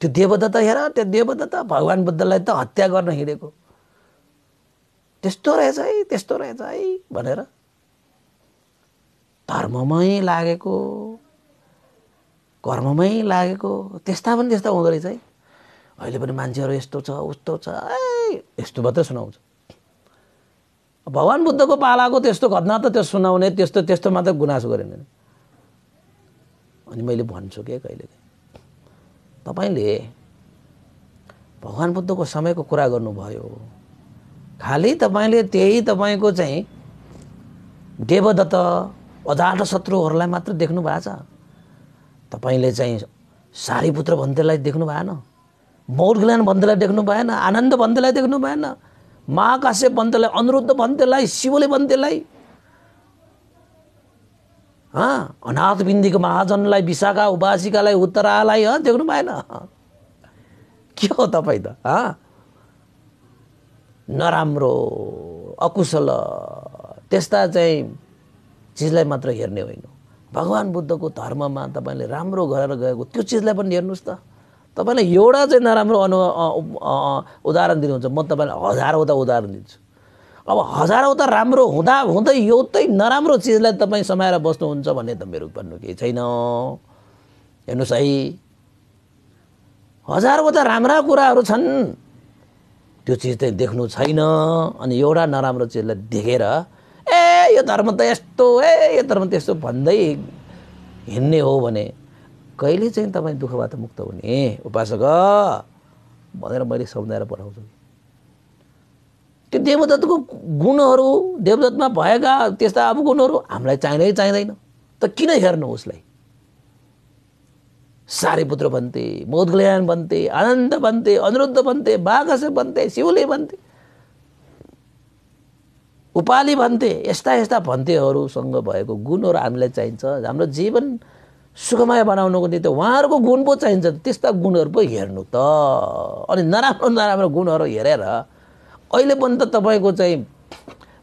त्यो देवदत्त हेर त्यो देवदत्त भगवान् बुद्धलाई त हत्या गर्न हिँडेको त्यस्तो रहेछ है त्यस्तो रहेछ है भनेर धर्ममै लागेको कर्ममै लागेको त्यस्ता पनि त्यस्ता हुँदो रहेछ है अहिले पनि मान्छेहरू यस्तो छ उस्तो छ है यस्तो मात्रै सुनाउँछ भगवान् बुद्धको पालाको त्यस्तो घटना त त्यो सुनाउने त्यस्तो त्यस्तो मात्र गुनासो गरेन अनि मैले भन्छु के कहिले तपाईँले भगवान् बुद्धको समयको कुरा गर्नुभयो खालि तपाईँले त्यही तपाईँको चाहिँ देवदत्त अजाट शत्रुहरूलाई मात्र देख्नु भएको छ तपाईँले चाहिँ सारीपुत्र भन्तेलाई देख्नु भएन मौर्गल्यान भन्तेलाई देख्नु भएन आनन्द भन्तेलाई देख्नु भएन महाकाश्य भन्तेलाई अनुरुद्ध भन्तेलाई शिवले भन्तेलाई अनाथ बिन्दीको महाजनलाई विशाखा उपासिकालाई उत्तरालाई देख्नु भएन के हो तपाईँ त हँ नराम्रो अकुशल त्यस्ता चाहिँ चिजलाई मात्र हेर्ने होइन भगवान् बुद्धको धर्ममा तपाईँले राम्रो गरेर गएको त्यो चिजलाई पनि हेर्नुहोस् त तपाईँलाई एउटा चाहिँ नराम्रो अनु उदाहरण दिनुहुन्छ म तपाईँलाई हजारवटा उदाहरण दिन्छु अब हजारवटा राम्रो हुँदा हुँदै एउटै नराम्रो चिजलाई तपाईँ समाएर बस्नुहुन्छ भन्ने त मेरो भन्नु केही छैन हेर्नुहोस् है हजारवटा राम्रा कुराहरू छन् त्यो चिज चाहिँ देख्नु छैन अनि एउटा नराम्रो चिजलाई देखेर ए यो धर्म त यस्तो ए यो धर्म त यस्तो भन्दै हिँड्ने हो भने कहिले चाहिँ तपाईँ दुःखबाट मुक्त हुने उपासक भनेर मैले सम्झाएर पठाउँछु त्यो देवदत्तको गुणहरू देवदत्तमा भएका त्यस्ता अब गुणहरू हामीलाई चाहिँदै चाहिँदैन त किन हेर्नु उसलाई सारेपुत्र भन्ते बोधगल्यान भन्ते आनन्द भन्ते अनिरुद्ध भन्ते बाघस भन्ते शिवले भन्थे उपाली भन्थे यस्ता यस्ता भन्थेहरूसँग भएको गुणहरू हामीलाई चाहिन्छ हाम्रो जीवन सुखमय बनाउनुको निम्ति उहाँहरूको गुण पो चाहिन्छ त्यस्ता गुणहरू पो हेर्नु त अनि नराम्रो नराम्रो गुणहरू हेरेर अहिले पनि त तपाईँको चाहिँ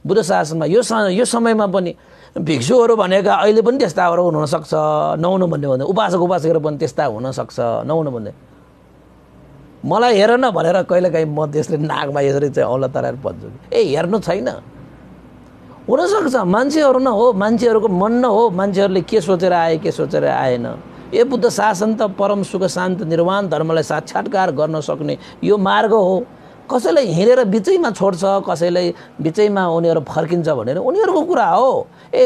बुद्ध शासनमा यो यो समयमा पनि भिक्षुहरू भनेका अहिले पनि त्यस्ताहरू हुनसक्छ नहुनु भन्ने भन्दै उपासक उपासकहरू पनि त्यस्ता हुनसक्छ नहुनु भन्दै मलाई हेर न भनेर कहिलेकाहीँ म त्यसले नागमा यसरी चाहिँ औला तराएर भन्छु ए हेर्नु छैन हुनसक्छ मान्छेहरू न हो मान्छेहरूको मन न हो मान्छेहरूले के सोचेर आए के सोचेर आएन ए बुद्ध शासन त परम सुख शान्त निर्वाण धर्मलाई साक्षात्कार गर्न सक्ने यो मार्ग हो कसैलाई हिँडेर बिचैमा छोड्छ कसैलाई बिचैमा उनीहरू फर्किन्छ भनेर उनीहरूको कुरा हो ए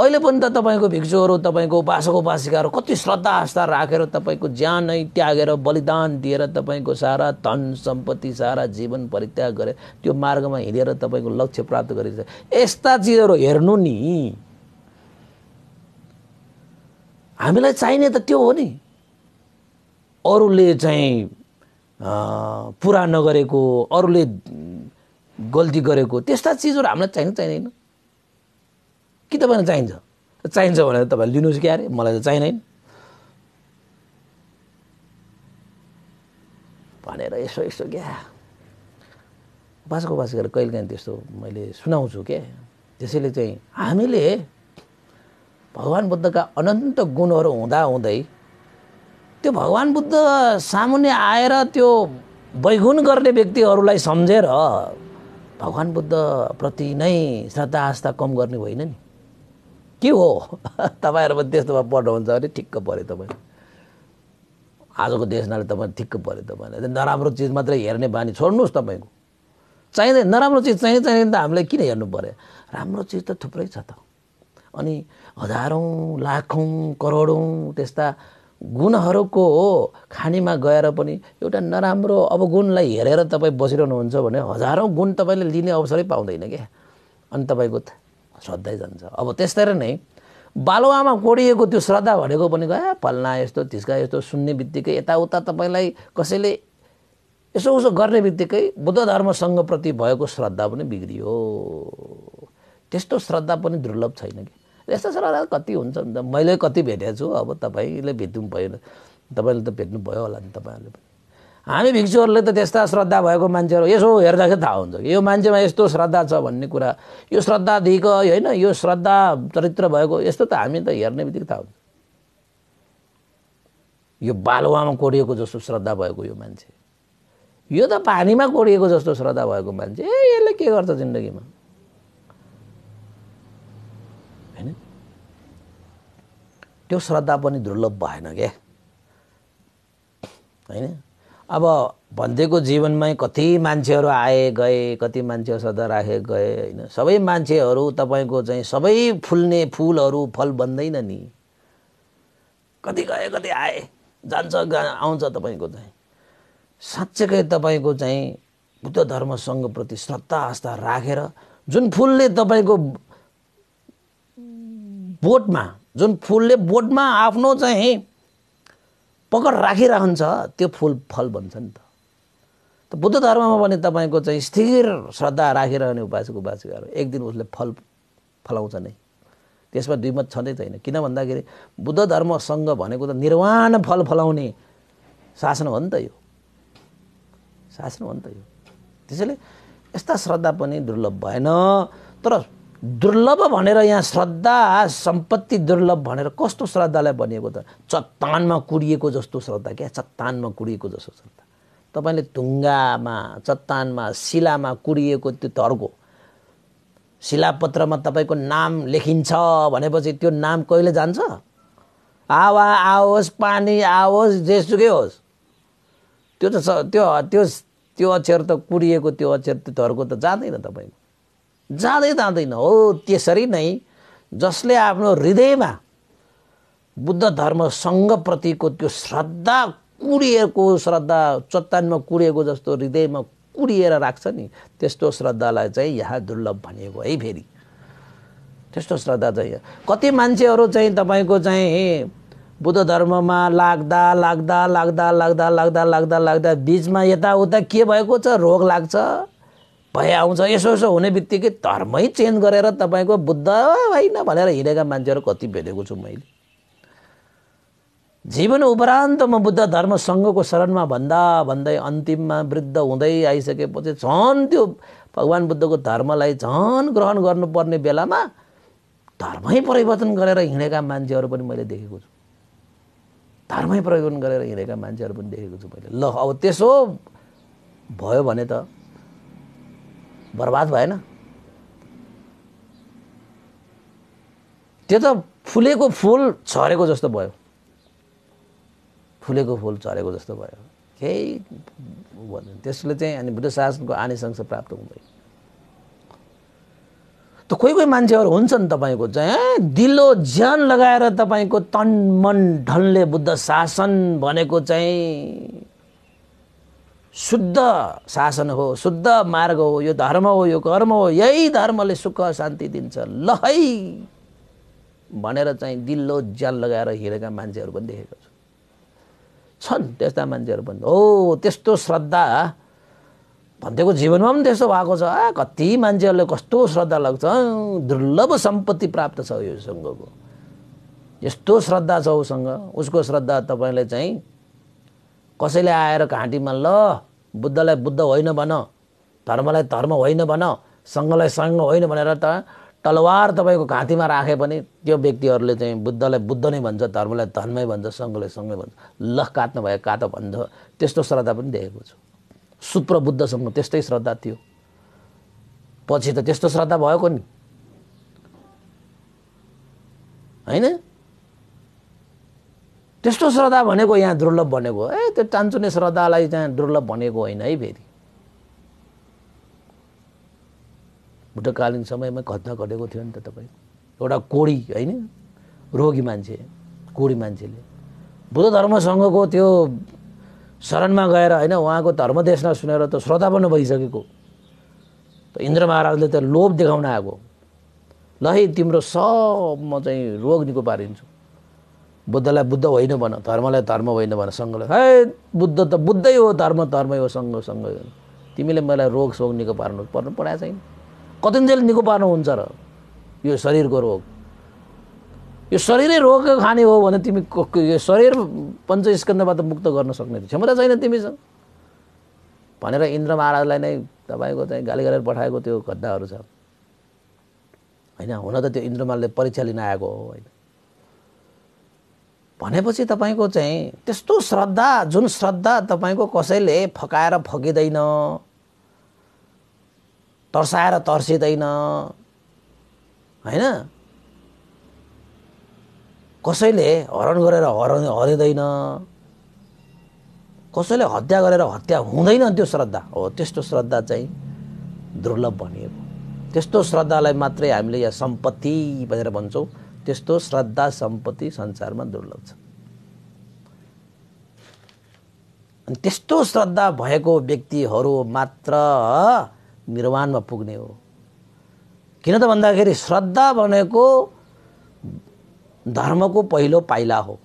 अहिले पनि त तपाईँको भिक्षुहरू तपाईँको बासको उपासिकाहरू कति श्रद्धा आस्था राखेर तपाईँको ज्यानै त्यागेर बलिदान दिएर तपाईँको सारा धन सम्पत्ति सारा जीवन परित्याग गरेर त्यो मार्गमा हिँडेर तपाईँको लक्ष्य प्राप्त गरेको छ यस्ता चिजहरू हेर्नु नि हामीलाई चाहिने त त्यो हो नि अरूले चाहिँ पुरा नगरेको अरूले गल्ती गरेको त्यस्ता चिजहरू हामीलाई चाहिन्छ चाहिँदैन कि तपाईँलाई चाहिन्छ चाहिन्छ भनेर तपाईँले लिनुहोस् क्या अरे मलाई त चाहिँदैन भनेर यसो यसो क्या उपासको उपास गरेर कहिलेकाहीँ त्यस्तो मैले सुनाउँछु क्या त्यसैले चाहिँ हामीले भगवान् बुद्धका अनन्त गुणहरू हुँदाहुँदै त्यो भगवान् बुद्ध सामुन्ने आएर त्यो वैगुण गर्ने व्यक्तिहरूलाई सम्झेर भगवान् बुद्धप्रति नै श्रद्धा आस्था कम गर्ने होइन नि के हो तपाईँहरूमा त्यस्तोमा पढ्नुहुन्छ भने ठिक्क पऱ्यो तपाईँ आजको देशनाले तपाईँ ठिक्क पऱ्यो तपाईँलाई नराम्रो चिज मात्रै हेर्ने बानी छोड्नुहोस् तपाईँको चाहिँदैन नराम्रो चिज चाहिँ चाहिँ त हामीलाई किन हेर्नु पऱ्यो राम्रो चिज त थुप्रै छ त अनि हजारौँ लाखौँ करोडौँ त्यस्ता गुणहरूको खानीमा गएर पनि एउटा नराम्रो अवगुणलाई हेरेर तपाईँ बसिरहनुहुन्छ भने हजारौँ गुण तपाईँले लिने अवसरै पाउँदैन क्या अनि तपाईँको श्रद्धै जान्छ अब त्यस्तै नै बालुवामा कोडिएको त्यो श्रद्धा भनेको पनि गए फल्ना यस्तो थिस्का यस्तो सुन्ने बित्तिकै यताउता तपाईँलाई कसैले यसो उसो गर्ने बित्तिकै बुद्ध धर्मसँगप्रति भएको श्रद्धा पनि बिग्रियो त्यस्तो श्रद्धा पनि दुर्लभ छैन कि यस्तो सल्लाह कति हुन्छ नि त मैले कति भेटेको छु अब तपाईँले भेट्नु भएन तपाईँले त भेट्नु भयो होला नि तपाईँहरूले पनि हामी भिक्षुहरूले त त्यस्ता श्रद्धा भएको मान्छेहरू यसो हेर्दाखेरि थाहा हुन्छ कि यो मान्छेमा यस्तो श्रद्धा छ भन्ने कुरा यो श्रद्धादेखि होइन यो श्रद्धा चरित्र भएको यस्तो त हामी त हेर्ने बित्तिकै थाहा हुन्छ यो बालुवामा कोरिएको जस्तो श्रद्धा भएको यो मान्छे यो त पानीमा कोरिएको जस्तो श्रद्धा भएको मान्छे ए यसले के गर्छ जिन्दगीमा त्यो श्रद्धा पनि दुर्लभ भएन क्या होइन अब भनिदिएको जीवनमै कति मान्छेहरू आए गए कति मान्छेहरू श्रद्धा राखे गए होइन सबै मान्छेहरू तपाईँको चाहिँ सबै फुल्ने फुलहरू फल बन्दैन नि कति गए कति आए जान्छ आउँछ तपाईँको चाहिँ साँच्चैकै तपाईँको चाहिँ बुद्ध धर्मसँगप्रति श्रद्धा आस्था राखेर जुन फुलले तपाईँको बोटमा जुन फुलले बोटमा आफ्नो चाहिँ पकड राखिरहन्छ त्यो फुल फल भन्छ नि त त बुद्ध धर्ममा पनि तपाईँको चाहिँ स्थिर श्रद्धा राखिरहने उपासक उपासिकाहरू एक दिन उसले फल फलाउँछ नै त्यसमा दुई मत छँदै छैन किन भन्दाखेरि बुद्ध धर्मसँग भनेको त निर्वाण फल फलाउने शासन हो नि त यो शासन हो नि त यो त्यसैले यस्ता श्रद्धा पनि दुर्लभ भएन तर दुर्लभ भनेर यहाँ श्रद्धा सम्पत्ति दुर्लभ भनेर कस्तो श्रद्धालाई बनिएको त चट्टानमा कुडिएको जस्तो श्रद्धा क्या चट्टानमा कुडिएको जस्तो श्रद्धा तपाईँले ढुङ्गामा चट्टानमा शिलामा कुडिएको त्यो धर्को शिलापत्रमा तपाईँको नाम लेखिन्छ भनेपछि त्यो नाम कहिले जान्छ हावा आओस् पानी आओस् जेसुकै होस् त्यो त त्यो त्यो त्यो अक्षर त कुडिएको त्यो अक्षर त्यो धर्को त जाँदैन तपाईँको जाँदै जाँदैन हो त्यसरी नै जसले आफ्नो हृदयमा बुद्ध धर्मसँगप्रतिको त्यो श्रद्धा कुडिएको श्रद्धा चट्टानमा कुडिएको जस्तो हृदयमा कुडिएर राख्छ नि त्यस्तो श्रद्धालाई चाहिँ यहाँ दुर्लभ भनिएको है फेरि त्यस्तो श्रद्धा चाहिँ कति मान्छेहरू चाहिँ तपाईँको चाहिँ बुद्ध धर्ममा लाग्दा लाग्दा लाग्दा लाग्दा लाग्दा लाग्दा लाग्दा बिचमा यताउता के भएको छ रोग लाग्छ भए आउँछ यसो यसो हुने बित्तिकै धर्मै चेन्ज गरेर तपाईँको बुद्ध होइन भनेर हिँडेका मान्छेहरू कति भेटेको छु मैले जीवन उपरान्त म बुद्ध धर्म सङ्घको शरणमा भन्दा भन्दै अन्तिममा वृद्ध हुँदै आइसकेपछि झन् त्यो भगवान् बुद्धको धर्मलाई झन् ग्रहण गर्नुपर्ने बेलामा धर्मै परिवर्तन गरेर हिँडेका मान्छेहरू पनि मैले देखेको छु धर्मै परिवर्तन गरेर हिँडेका मान्छेहरू पनि देखेको छु मैले ल अब त्यसो भयो भने त बर्बाद भएन त्यो त फुलेको फुल छरेको जस्तो भयो फुलेको फुल छरेको जस्तो भयो केही भन्दैन त्यसले चाहिँ अनि बुद्ध शासनको आनिसंस प्राप्त हुँदैन त कोही कोही मान्छेहरू हुन्छन् तपाईँको चाहिँ दिलो ज्यान लगाएर तपाईँको तन मन ढनले बुद्ध शासन भनेको चाहिँ शुद्ध शासन हो शुद्ध मार्ग हो यो धर्म हो यो कर्म हो यही धर्मले सुख शान्ति दिन्छ ल है भनेर चाहिँ दिल्लो ज्यान लगाएर हिँडेका मान्छेहरू पनि देखेको छु छन् त्यस्ता मान्छेहरू पनि हो त्यस्तो श्रद्धा भन्थेको जीवनमा पनि त्यस्तो भएको छ कति मान्छेहरूले कस्तो श्रद्धा लाग्छ दुर्लभ सम्पत्ति प्राप्त छ यो योसँगको यस्तो श्रद्धा छ उसँग उसको श्रद्धा तपाईँले चाहिँ कसैले आएर घाँटीमा ल बुद्धलाई बुद्ध होइन भन धर्मलाई धर्म होइन भन सङ्घलाई सङ्घ होइन भनेर त तलवार तपाईँको घाँतीमा राखे पनि त्यो व्यक्तिहरूले चाहिँ बुद्धलाई बुद्ध नै भन्छ धर्मलाई धर्मै भन्छ सङ्घलाई सङ्घै भन्छ लख कात भए कात भन्छ त्यस्तो श्रद्धा पनि देखेको छु बुद्धसँग त्यस्तै श्रद्धा थियो पछि त त्यस्तो श्रद्धा भएको नि होइन त्यस्तो श्रद्धा भनेको यहाँ दुर्लभ भनेको ए त्यो टान्चुने श्रद्धालाई त्यहाँ दुर्लभ भनेको होइन है फेरि भुटकालीन समयमा हत्या घटेको थियो नि त तपाईँ एउटा कोडी होइन रोगी मान्छे कोडी मान्छेले बुद्ध धर्मसँगको त्यो शरणमा गएर होइन उहाँको धर्मदेशना सुनेर त श्रद्धा पनि भइसकेको त इन्द्र महाराजले त लोभ देखाउन आएको ल है तिम्रो सब म चाहिँ रोग निको पारिन्छु बुद्धलाई बुद्ध होइन भन धर्मलाई धर्म होइन भन सङ्घलाई है बुद्ध त बुद्धै हो धर्म धर्मै हो सङ्घ सङ्घ तिमीले मलाई रोग सोग निको पार्नु पर्नु पढाएको छैन कतिन्जेल निको पार्नु हुन्छ र यो शरीरको रोग यो शरीरै रोग खाने हो भने तिमी यो शरीर पञ्चस्कन्दबाट मुक्त गर्न सक्ने क्षमता छैन तिमीसँग भनेर इन्द्र महाराजलाई नै तपाईँको चाहिँ गाली गरेर पठाएको त्यो घटनाहरू छ होइन हुन त त्यो इन्द्रमालले परीक्षा लिन आएको हो होइन भनेपछि तपाईँको चाहिँ त्यस्तो श्रद्धा जुन श्रद्धा तपाईँको कसैले फकाएर फकिँदैन तर्साएर तर्सिँदैन होइन कसैले हरण गरेर हर हरिँदैन कसैले हत्या गरेर हत्या हुँदैन त्यो श्रद्धा हो त्यस्तो श्रद्धा चाहिँ दुर्लभ भनिएको त्यस्तो श्रद्धालाई मात्रै हामीले यहाँ सम्पत्ति भनेर भन्छौँ त्यस्तो श्रद्धा सम्पत्ति संसारमा दुर्लभ छ अनि त्यस्तो श्रद्धा भएको व्यक्तिहरू मात्र निर्वाणमा पुग्ने हो किन त भन्दाखेरि श्रद्धा भनेको धर्मको पहिलो पाइला हो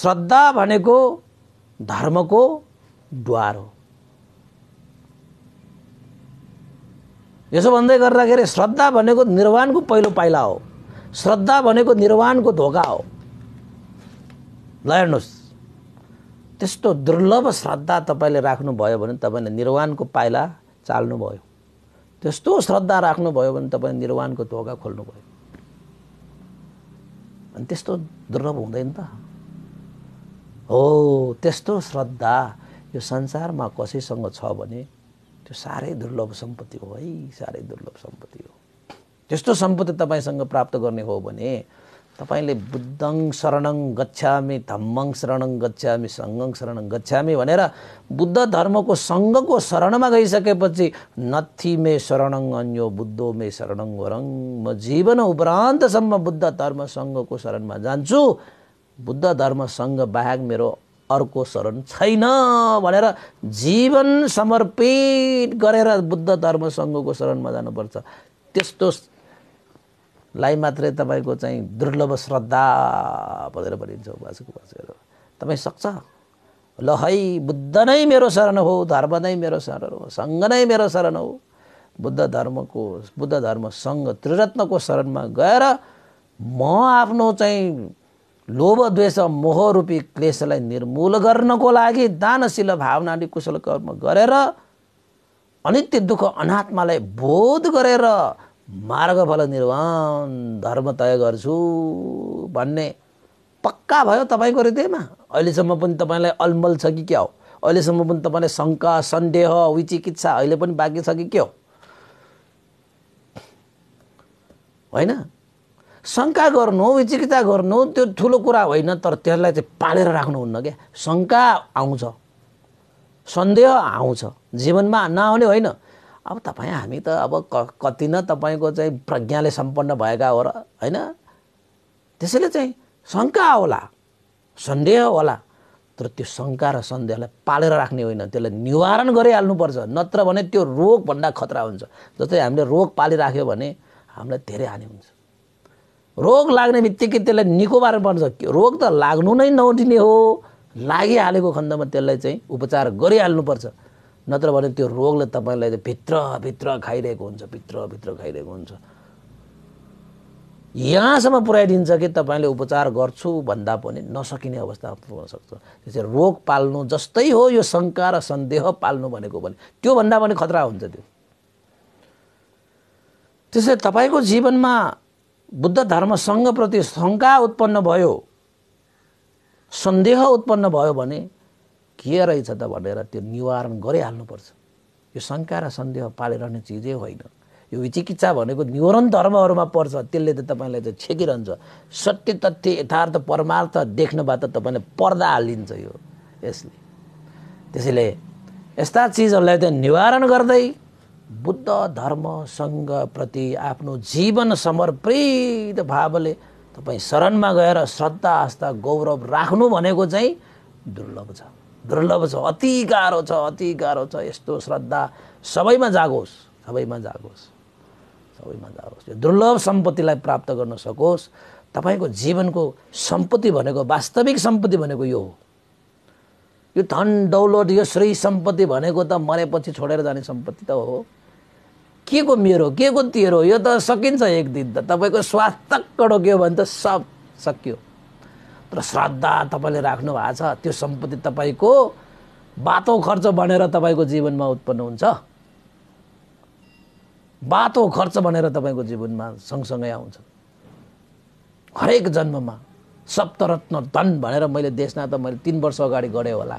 श्रद्धा भनेको धर्मको द्वार हो यसो भन्दै गर्दाखेरि श्रद्धा भनेको निर्वाणको पहिलो पाइला हो श्रद्धा भनेको निर्वाणको धोका हो ल हेर्नुहोस् त्यस्तो दुर्लभ श्रद्धा तपाईँले राख्नुभयो भने तपाईँले निर्वाणको पाइला चाल्नुभयो त्यस्तो श्रद्धा राख्नुभयो भने तपाईँले निर्वाणको धोका खोल्नुभयो अनि त्यस्तो दुर्लभ हुँदैन त हो त्यस्तो श्रद्धा यो संसारमा कसैसँग छ भने त्यो साह्रै दुर्लभ सम्पत्ति हो है साह्रै दुर्लभ सम्पत्ति हो त्यस्तो सम्पत्ति तपाईँसँग प्राप्त गर्ने हो भने तपाईँले बुद्धङ शरणङ गच्छामी धम्मङ शरणङ गच्छामी सङ्गङ शरणङ गच्छामी भनेर बुद्ध धर्मको सङ्घको शरणमा गइसकेपछि नथी मे शरणङ अन्यो बुद्धो मे शरणङ वरङ म जीवन उपरान्तसम्म बुद्ध धर्म सङ्घको शरणमा जान्छु बुद्ध धर्म सङ्घ बाहेक मेरो अर्को शरण छैन भनेर जीवन समर्पित गरेर बुद्ध धर्म सङ्घको शरणमा जानुपर्छ त्यस्तो लाई मात्रै तपाईँको चाहिँ दुर्लभ श्रद्धा भनेर भनिन्छ उपासक उपासकहरू तपाईँ सक्छ ल है बुद्ध नै मेरो शरण हो धर्म नै मेरो शरण हो सङ्घ नै मेरो शरण हो बुद्ध धर्मको बुद्ध धर्म सङ्घ त्रिरत्नको शरणमा गएर म आफ्नो चाहिँ लोभ द्वेष रूपी क्लेशलाई निर्मूल गर्नको लागि दानशील भावनाले कुशल कर्म गरेर अनित्य दुःख अनात्मालाई बोध गरेर मार्गफल निर्वाण धर्म तय गर्छु भन्ने पक्का भयो तपाईँको हृदयमा अहिलेसम्म पनि तपाईँलाई अलमल छ कि क्या हो अहिलेसम्म पनि तपाईँलाई शङ्का सन्देह विचिकित्सा अहिले पनि बाँकी छ कि के हो होइन शङ्का गर्नु विचिकित्सा गर्नु त्यो ठुलो कुरा होइन तर त्यसलाई चाहिँ पालेर राख्नुहुन्न क्या शङ्का आउँछ सन्देह आउँछ जीवनमा नआउने होइन अब तपाईँ हामी त अब क कति न तपाईँको चाहिँ प्रज्ञाले सम्पन्न भएका हो र होइन त्यसैले चाहिँ शङ्का होला सन्देह होला तर त्यो शङ्का र सन्देहलाई पालेर राख्ने होइन त्यसलाई निवारण गरिहाल्नुपर्छ नत्र भने त्यो रोगभन्दा खतरा हुन्छ जस्तै हामीले रोग पालिराख्यो भने हामीलाई धेरै हानि हुन्छ रोग लाग्ने बित्तिकै त्यसलाई निको पर्छ रोग त लाग्नु नै नउठिने हो लागिहालेको खण्डमा त्यसलाई चाहिँ उपचार गरिहाल्नुपर्छ नत्र भने त्यो रोगले तपाईँलाई भित्रभित्र खाइरहेको हुन्छ भित्रभित्र खाइरहेको हुन्छ यहाँसम्म पुऱ्याइदिन्छ कि तपाईँले उपचार गर्छु भन्दा पनि नसकिने अवस्था पुग्न सक्छ त्यसरी रोग पाल्नु जस्तै हो यो शङ्का र सन्देह पाल्नु भनेको भने त्योभन्दा पनि खतरा हुन्छ त्यो त्यसै तपाईँको जीवनमा बुद्ध धर्मसँगप्रति शङ्का उत्पन्न भयो सन्देह उत्पन्न भयो भने के रहेछ त भनेर त्यो निवारण गरिहाल्नुपर्छ यो शङ्का र सन्देह पालिरहने चिजै होइन यो चिकित्सा भनेको निवारण धर्महरूमा पर्छ त्यसले त तपाईँलाई चाहिँ छेकिरहन्छ सत्य तथ्य यथार्थ परमार्थ देख्नबाट त तपाईँले पर्दा हालिन्छ यो यसले त्यसैले यस्ता चिजहरूलाई त निवारण गर्दै बुद्ध धर्म सङ्घप्रति आफ्नो जीवन समर्पित भावले तपाईँ शरणमा गएर श्रद्धा आस्था गौरव राख्नु भनेको चाहिँ दुर्लभ छ दुर्लभ छ अति गाह्रो छ अति गाह्रो छ यस्तो श्रद्धा सबैमा जागोस् सबैमा जागोस् सबैमा जागोस् यो दुर्लभ सम्पत्तिलाई प्राप्त गर्न सकोस् तपाईँको जीवनको सम्पत्ति भनेको वास्तविक सम्पत्ति भनेको यो हो यो धन दौलत यो श्री सम्पत्ति भनेको त मरेपछि छोडेर जाने सम्पत्ति त हो के को मेरो के को तेरो यो त सकिन्छ एक दिन त तपाईँको स्वास्थ्य कडो के भने त सब सकियो र श्रद्धा तपाईँले राख्नु भएको छ त्यो सम्पत्ति तपाईँको बाटो खर्च बनेर तपाईँको जीवनमा उत्पन्न हुन्छ बाटो खर्च भनेर तपाईँको जीवनमा सँगसँगै आउँछ हरेक जन्ममा सप्तरत्न धन भनेर मैले देशना त मैले तिन वर्ष अगाडि गरेँ होला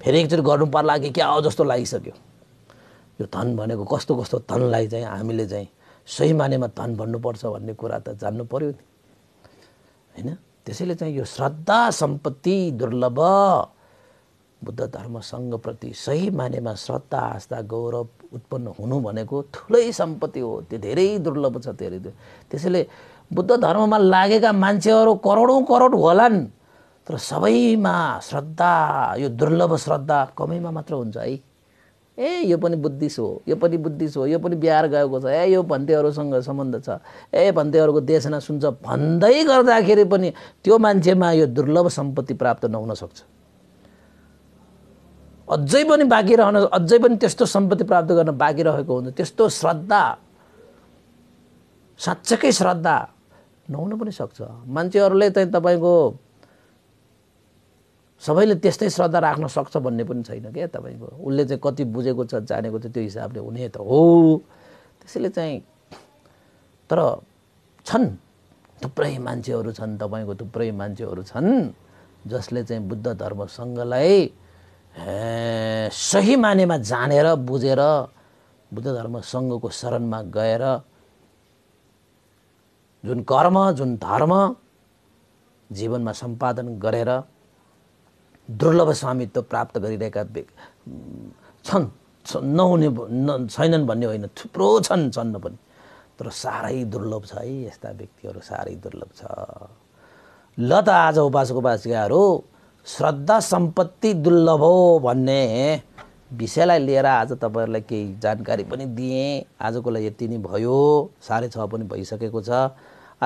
फेरि एकचोटि गर्नु पर्ला कि क्या जस्तो लागिसक्यो यो धन भनेको कस्तो कस्तो धनलाई चाहिँ हामीले चाहिँ सही मानेमा धन भन्नुपर्छ भन्ने कुरा त जान्नु पऱ्यो नि होइन त्यसैले चाहिँ यो श्रद्धा सम्पत्ति दुर्लभ बुद्ध धर्मसँगप्रति सही मानेमा श्रद्धा आस्था गौरव उत्पन्न हुनु भनेको ठुलै सम्पत्ति हो त्यो धेरै दुर्लभ छ धेरै त्यसैले बुद्ध धर्ममा लागेका मान्छेहरू करोडौँ करोड होलान् तर सबैमा श्रद्धा यो दुर्लभ श्रद्धा कमैमा मात्र हुन्छ है ए यो पनि बुद्धिस्ट हो यो पनि बुद्धिस्ट हो यो पनि बिहार गएको छ ए यो भन्तेहरूसँग सम्बन्ध छ ए भन्तेहरूको देशना सुन्छ भन्दै गर्दाखेरि पनि त्यो मान्छेमा यो दुर्लभ सम्पत्ति प्राप्त नहुन सक्छ अझै पनि बाँकी रहन अझै पनि त्यस्तो सम्पत्ति प्राप्त गर्न बाँकी रहेको हुन्छ त्यस्तो श्रद्धा साँच्चैकै श्रद्धा नहुन पनि सक्छ मान्छेहरूले चाहिँ तपाईँको सबैले त्यस्तै श्रद्धा राख्न सक्छ भन्ने पनि छैन क्या तपाईँको उसले चाहिँ कति बुझेको छ जानेको छ त्यो हिसाबले हुने त हो त्यसैले चाहिँ तर छन् थुप्रै मान्छेहरू छन् तपाईँको थुप्रै मान्छेहरू छन् जसले चाहिँ बुद्ध धर्मसँगलाई सही मानेमा जानेर बुझेर बुद्ध धर्मसँगको शरणमा गएर जुन कर्म जुन धर्म जीवनमा सम्पादन गरेर दुर्लभ स्वामित्व प्राप्त गरिरहेका छन् नहुने छैनन् भन्ने होइन थुप्रो छन् छन् पनि तर साह्रै दुर्लभ छ है यस्ता व्यक्तिहरू साह्रै दुर्लभ छ ल त आज उपासक उपासिकाहरू श्रद्धा सम्पत्ति दुर्लभ हो भन्ने विषयलाई लिएर आज तपाईँहरूलाई केही जानकारी पनि दिएँ आजको लागि यति नै भयो साढे छ पनि भइसकेको छ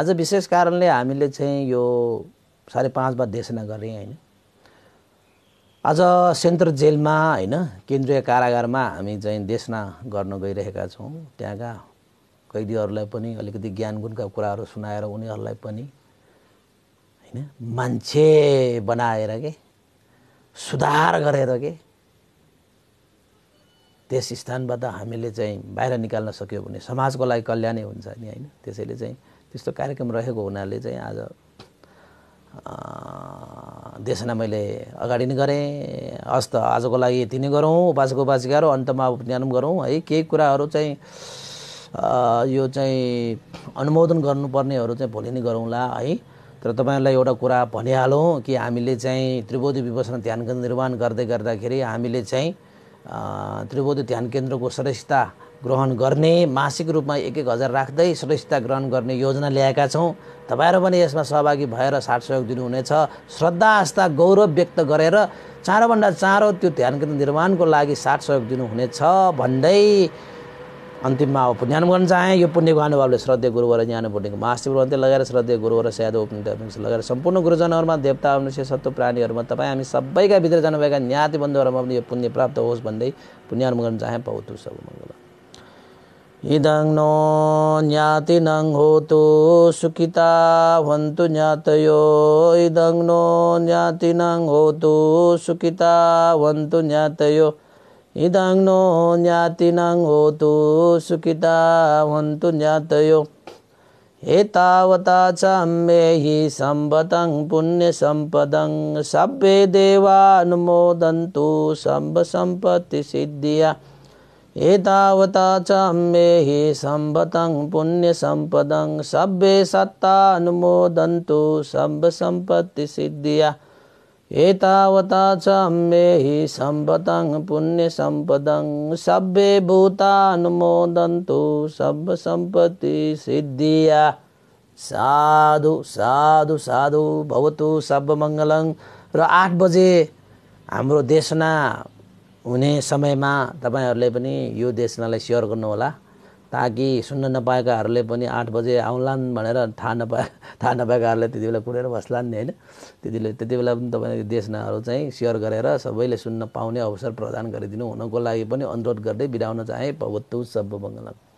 आज विशेष कारणले हामीले चाहिँ यो साढे पाँचमा देशना गरेँ होइन आज सेन्ट्रल जेलमा होइन केन्द्रीय कारागारमा हामी चाहिँ देशना गर्न गइरहेका छौँ त्यहाँका कैदीहरूलाई पनि अलिकति ज्ञान गुणका कुराहरू सुनाएर उनीहरूलाई पनि होइन मान्छे बनाएर के सुधार गरेर के त्यस स्थानबाट हामीले चाहिँ बाहिर निकाल्न सक्यो भने समाजको लागि कल्याणै हुन्छ नि होइन त्यसैले चाहिँ त्यस्तो कार्यक्रम रहेको हुनाले चाहिँ आज देशना मैले अगाडि नै गरेँ हस्त आजको लागि यति नै गरौँ बाजेको बाजिगारो अन्तमा अब ज्ञान गरौँ है केही कुराहरू चाहिँ यो चाहिँ अनुमोदन गर्नुपर्नेहरू चाहिँ भोलि नै गरौँला है तर तपाईँहरूलाई एउटा कुरा भनिहालौँ कि हामीले चाहिँ त्रिबोधी विवसन ध्यान केन्द्र निर्माण गर्दै गर्दाखेरि हामीले चाहिँ त्रिबोधी ध्यान केन्द्रको श्रेष्ठता ग्रहण गर्ने मासिक रूपमा एक एक हजार राख्दै सदस्यता ग्रहण गर्ने योजना ल्याएका छौँ तपाईँहरू पनि यसमा सहभागी भएर साथ सहयोग दिनुहुनेछ श्रद्धा आस्था गौरव व्यक्त गरेर चाँडोभन्दा चाँडो त्यो ध्यान केन्द्र निर्माणको लागि साथ सहयोग दिनुहुनेछ भन्दै अन्तिममा अब पुण्यान गर्न चाहेँ यो पुण्यको अनुभवले श्रद्धे गुरुवर ज्ञान पुण्यको महाशिव अन्त्य लगाएर श्रद्धे गुरुवर स्याद उपनिष लगाएर सम्पूर्ण गुरुजनहरूमा देवता मनुष्य सत्व प्राणीहरूमा तपाईँ हामी सबैका भित्र जानुभएका न्याति बन्धुहरूमा पनि यो पुण्य प्राप्त होस् भन्दै पुण्यान गर्न चाहेँ पौतु सब मङ्गल ඉදං නෝ ඥාතිනං හෝතු සුඛිතා වന്തു ඥාතයෝ ඉදං නෝ ඥාතිනං හෝතු සුඛිතා වന്തു ඥාතයෝ ඉදං නෝ ඥාතිනං හෝතු සුඛිතා වന്തു ඥාතයෝ ඒතාවතා චම්මේහි සම්බතං පුුණ්‍ය සම්පදං සබ්බේ දේවානුමෝදන්තු සම්බ සම්පත්ති සිද්ධියා ඒතාවතාචම්මේහි සම්බතං පුුණ්්‍ය සම්පදං සබ්බේ සත්තා අනුමෝදන්තු සම්බ සම්පත්ති සිද්ධිය ඒතාවතාචම්මේහි සම්බතං පුුණ්්‍ය සම්පදං සබ්බේ භූතා අනුමෝදන්තු සබ්බ සම්පති සිද්ධිය සාදු සාදු සාදු භවතු සබ්බ මංගලං ර ආට් බජේ हाम्रो देशना हुने समयमा तपाईँहरूले पनि यो देशनालाई सेयर गर्नुहोला ताकि सुन्न नपाएकाहरूले पनि आठ बजे आउलान् भनेर थाहा नपाए थाहा नपाएकाहरूले त्यति बेला कुरेर बस्लान् नि होइन त्यति बेला त्यति बेला पनि तपाईँले देशनाहरू चाहिँ सेयर गरेर सबैले सुन्न पाउने अवसर प्रदान गरिदिनु हुनको लागि पनि अनुरोध गर्दै बिराउन चाहे भगवत्तु सब बङ्गला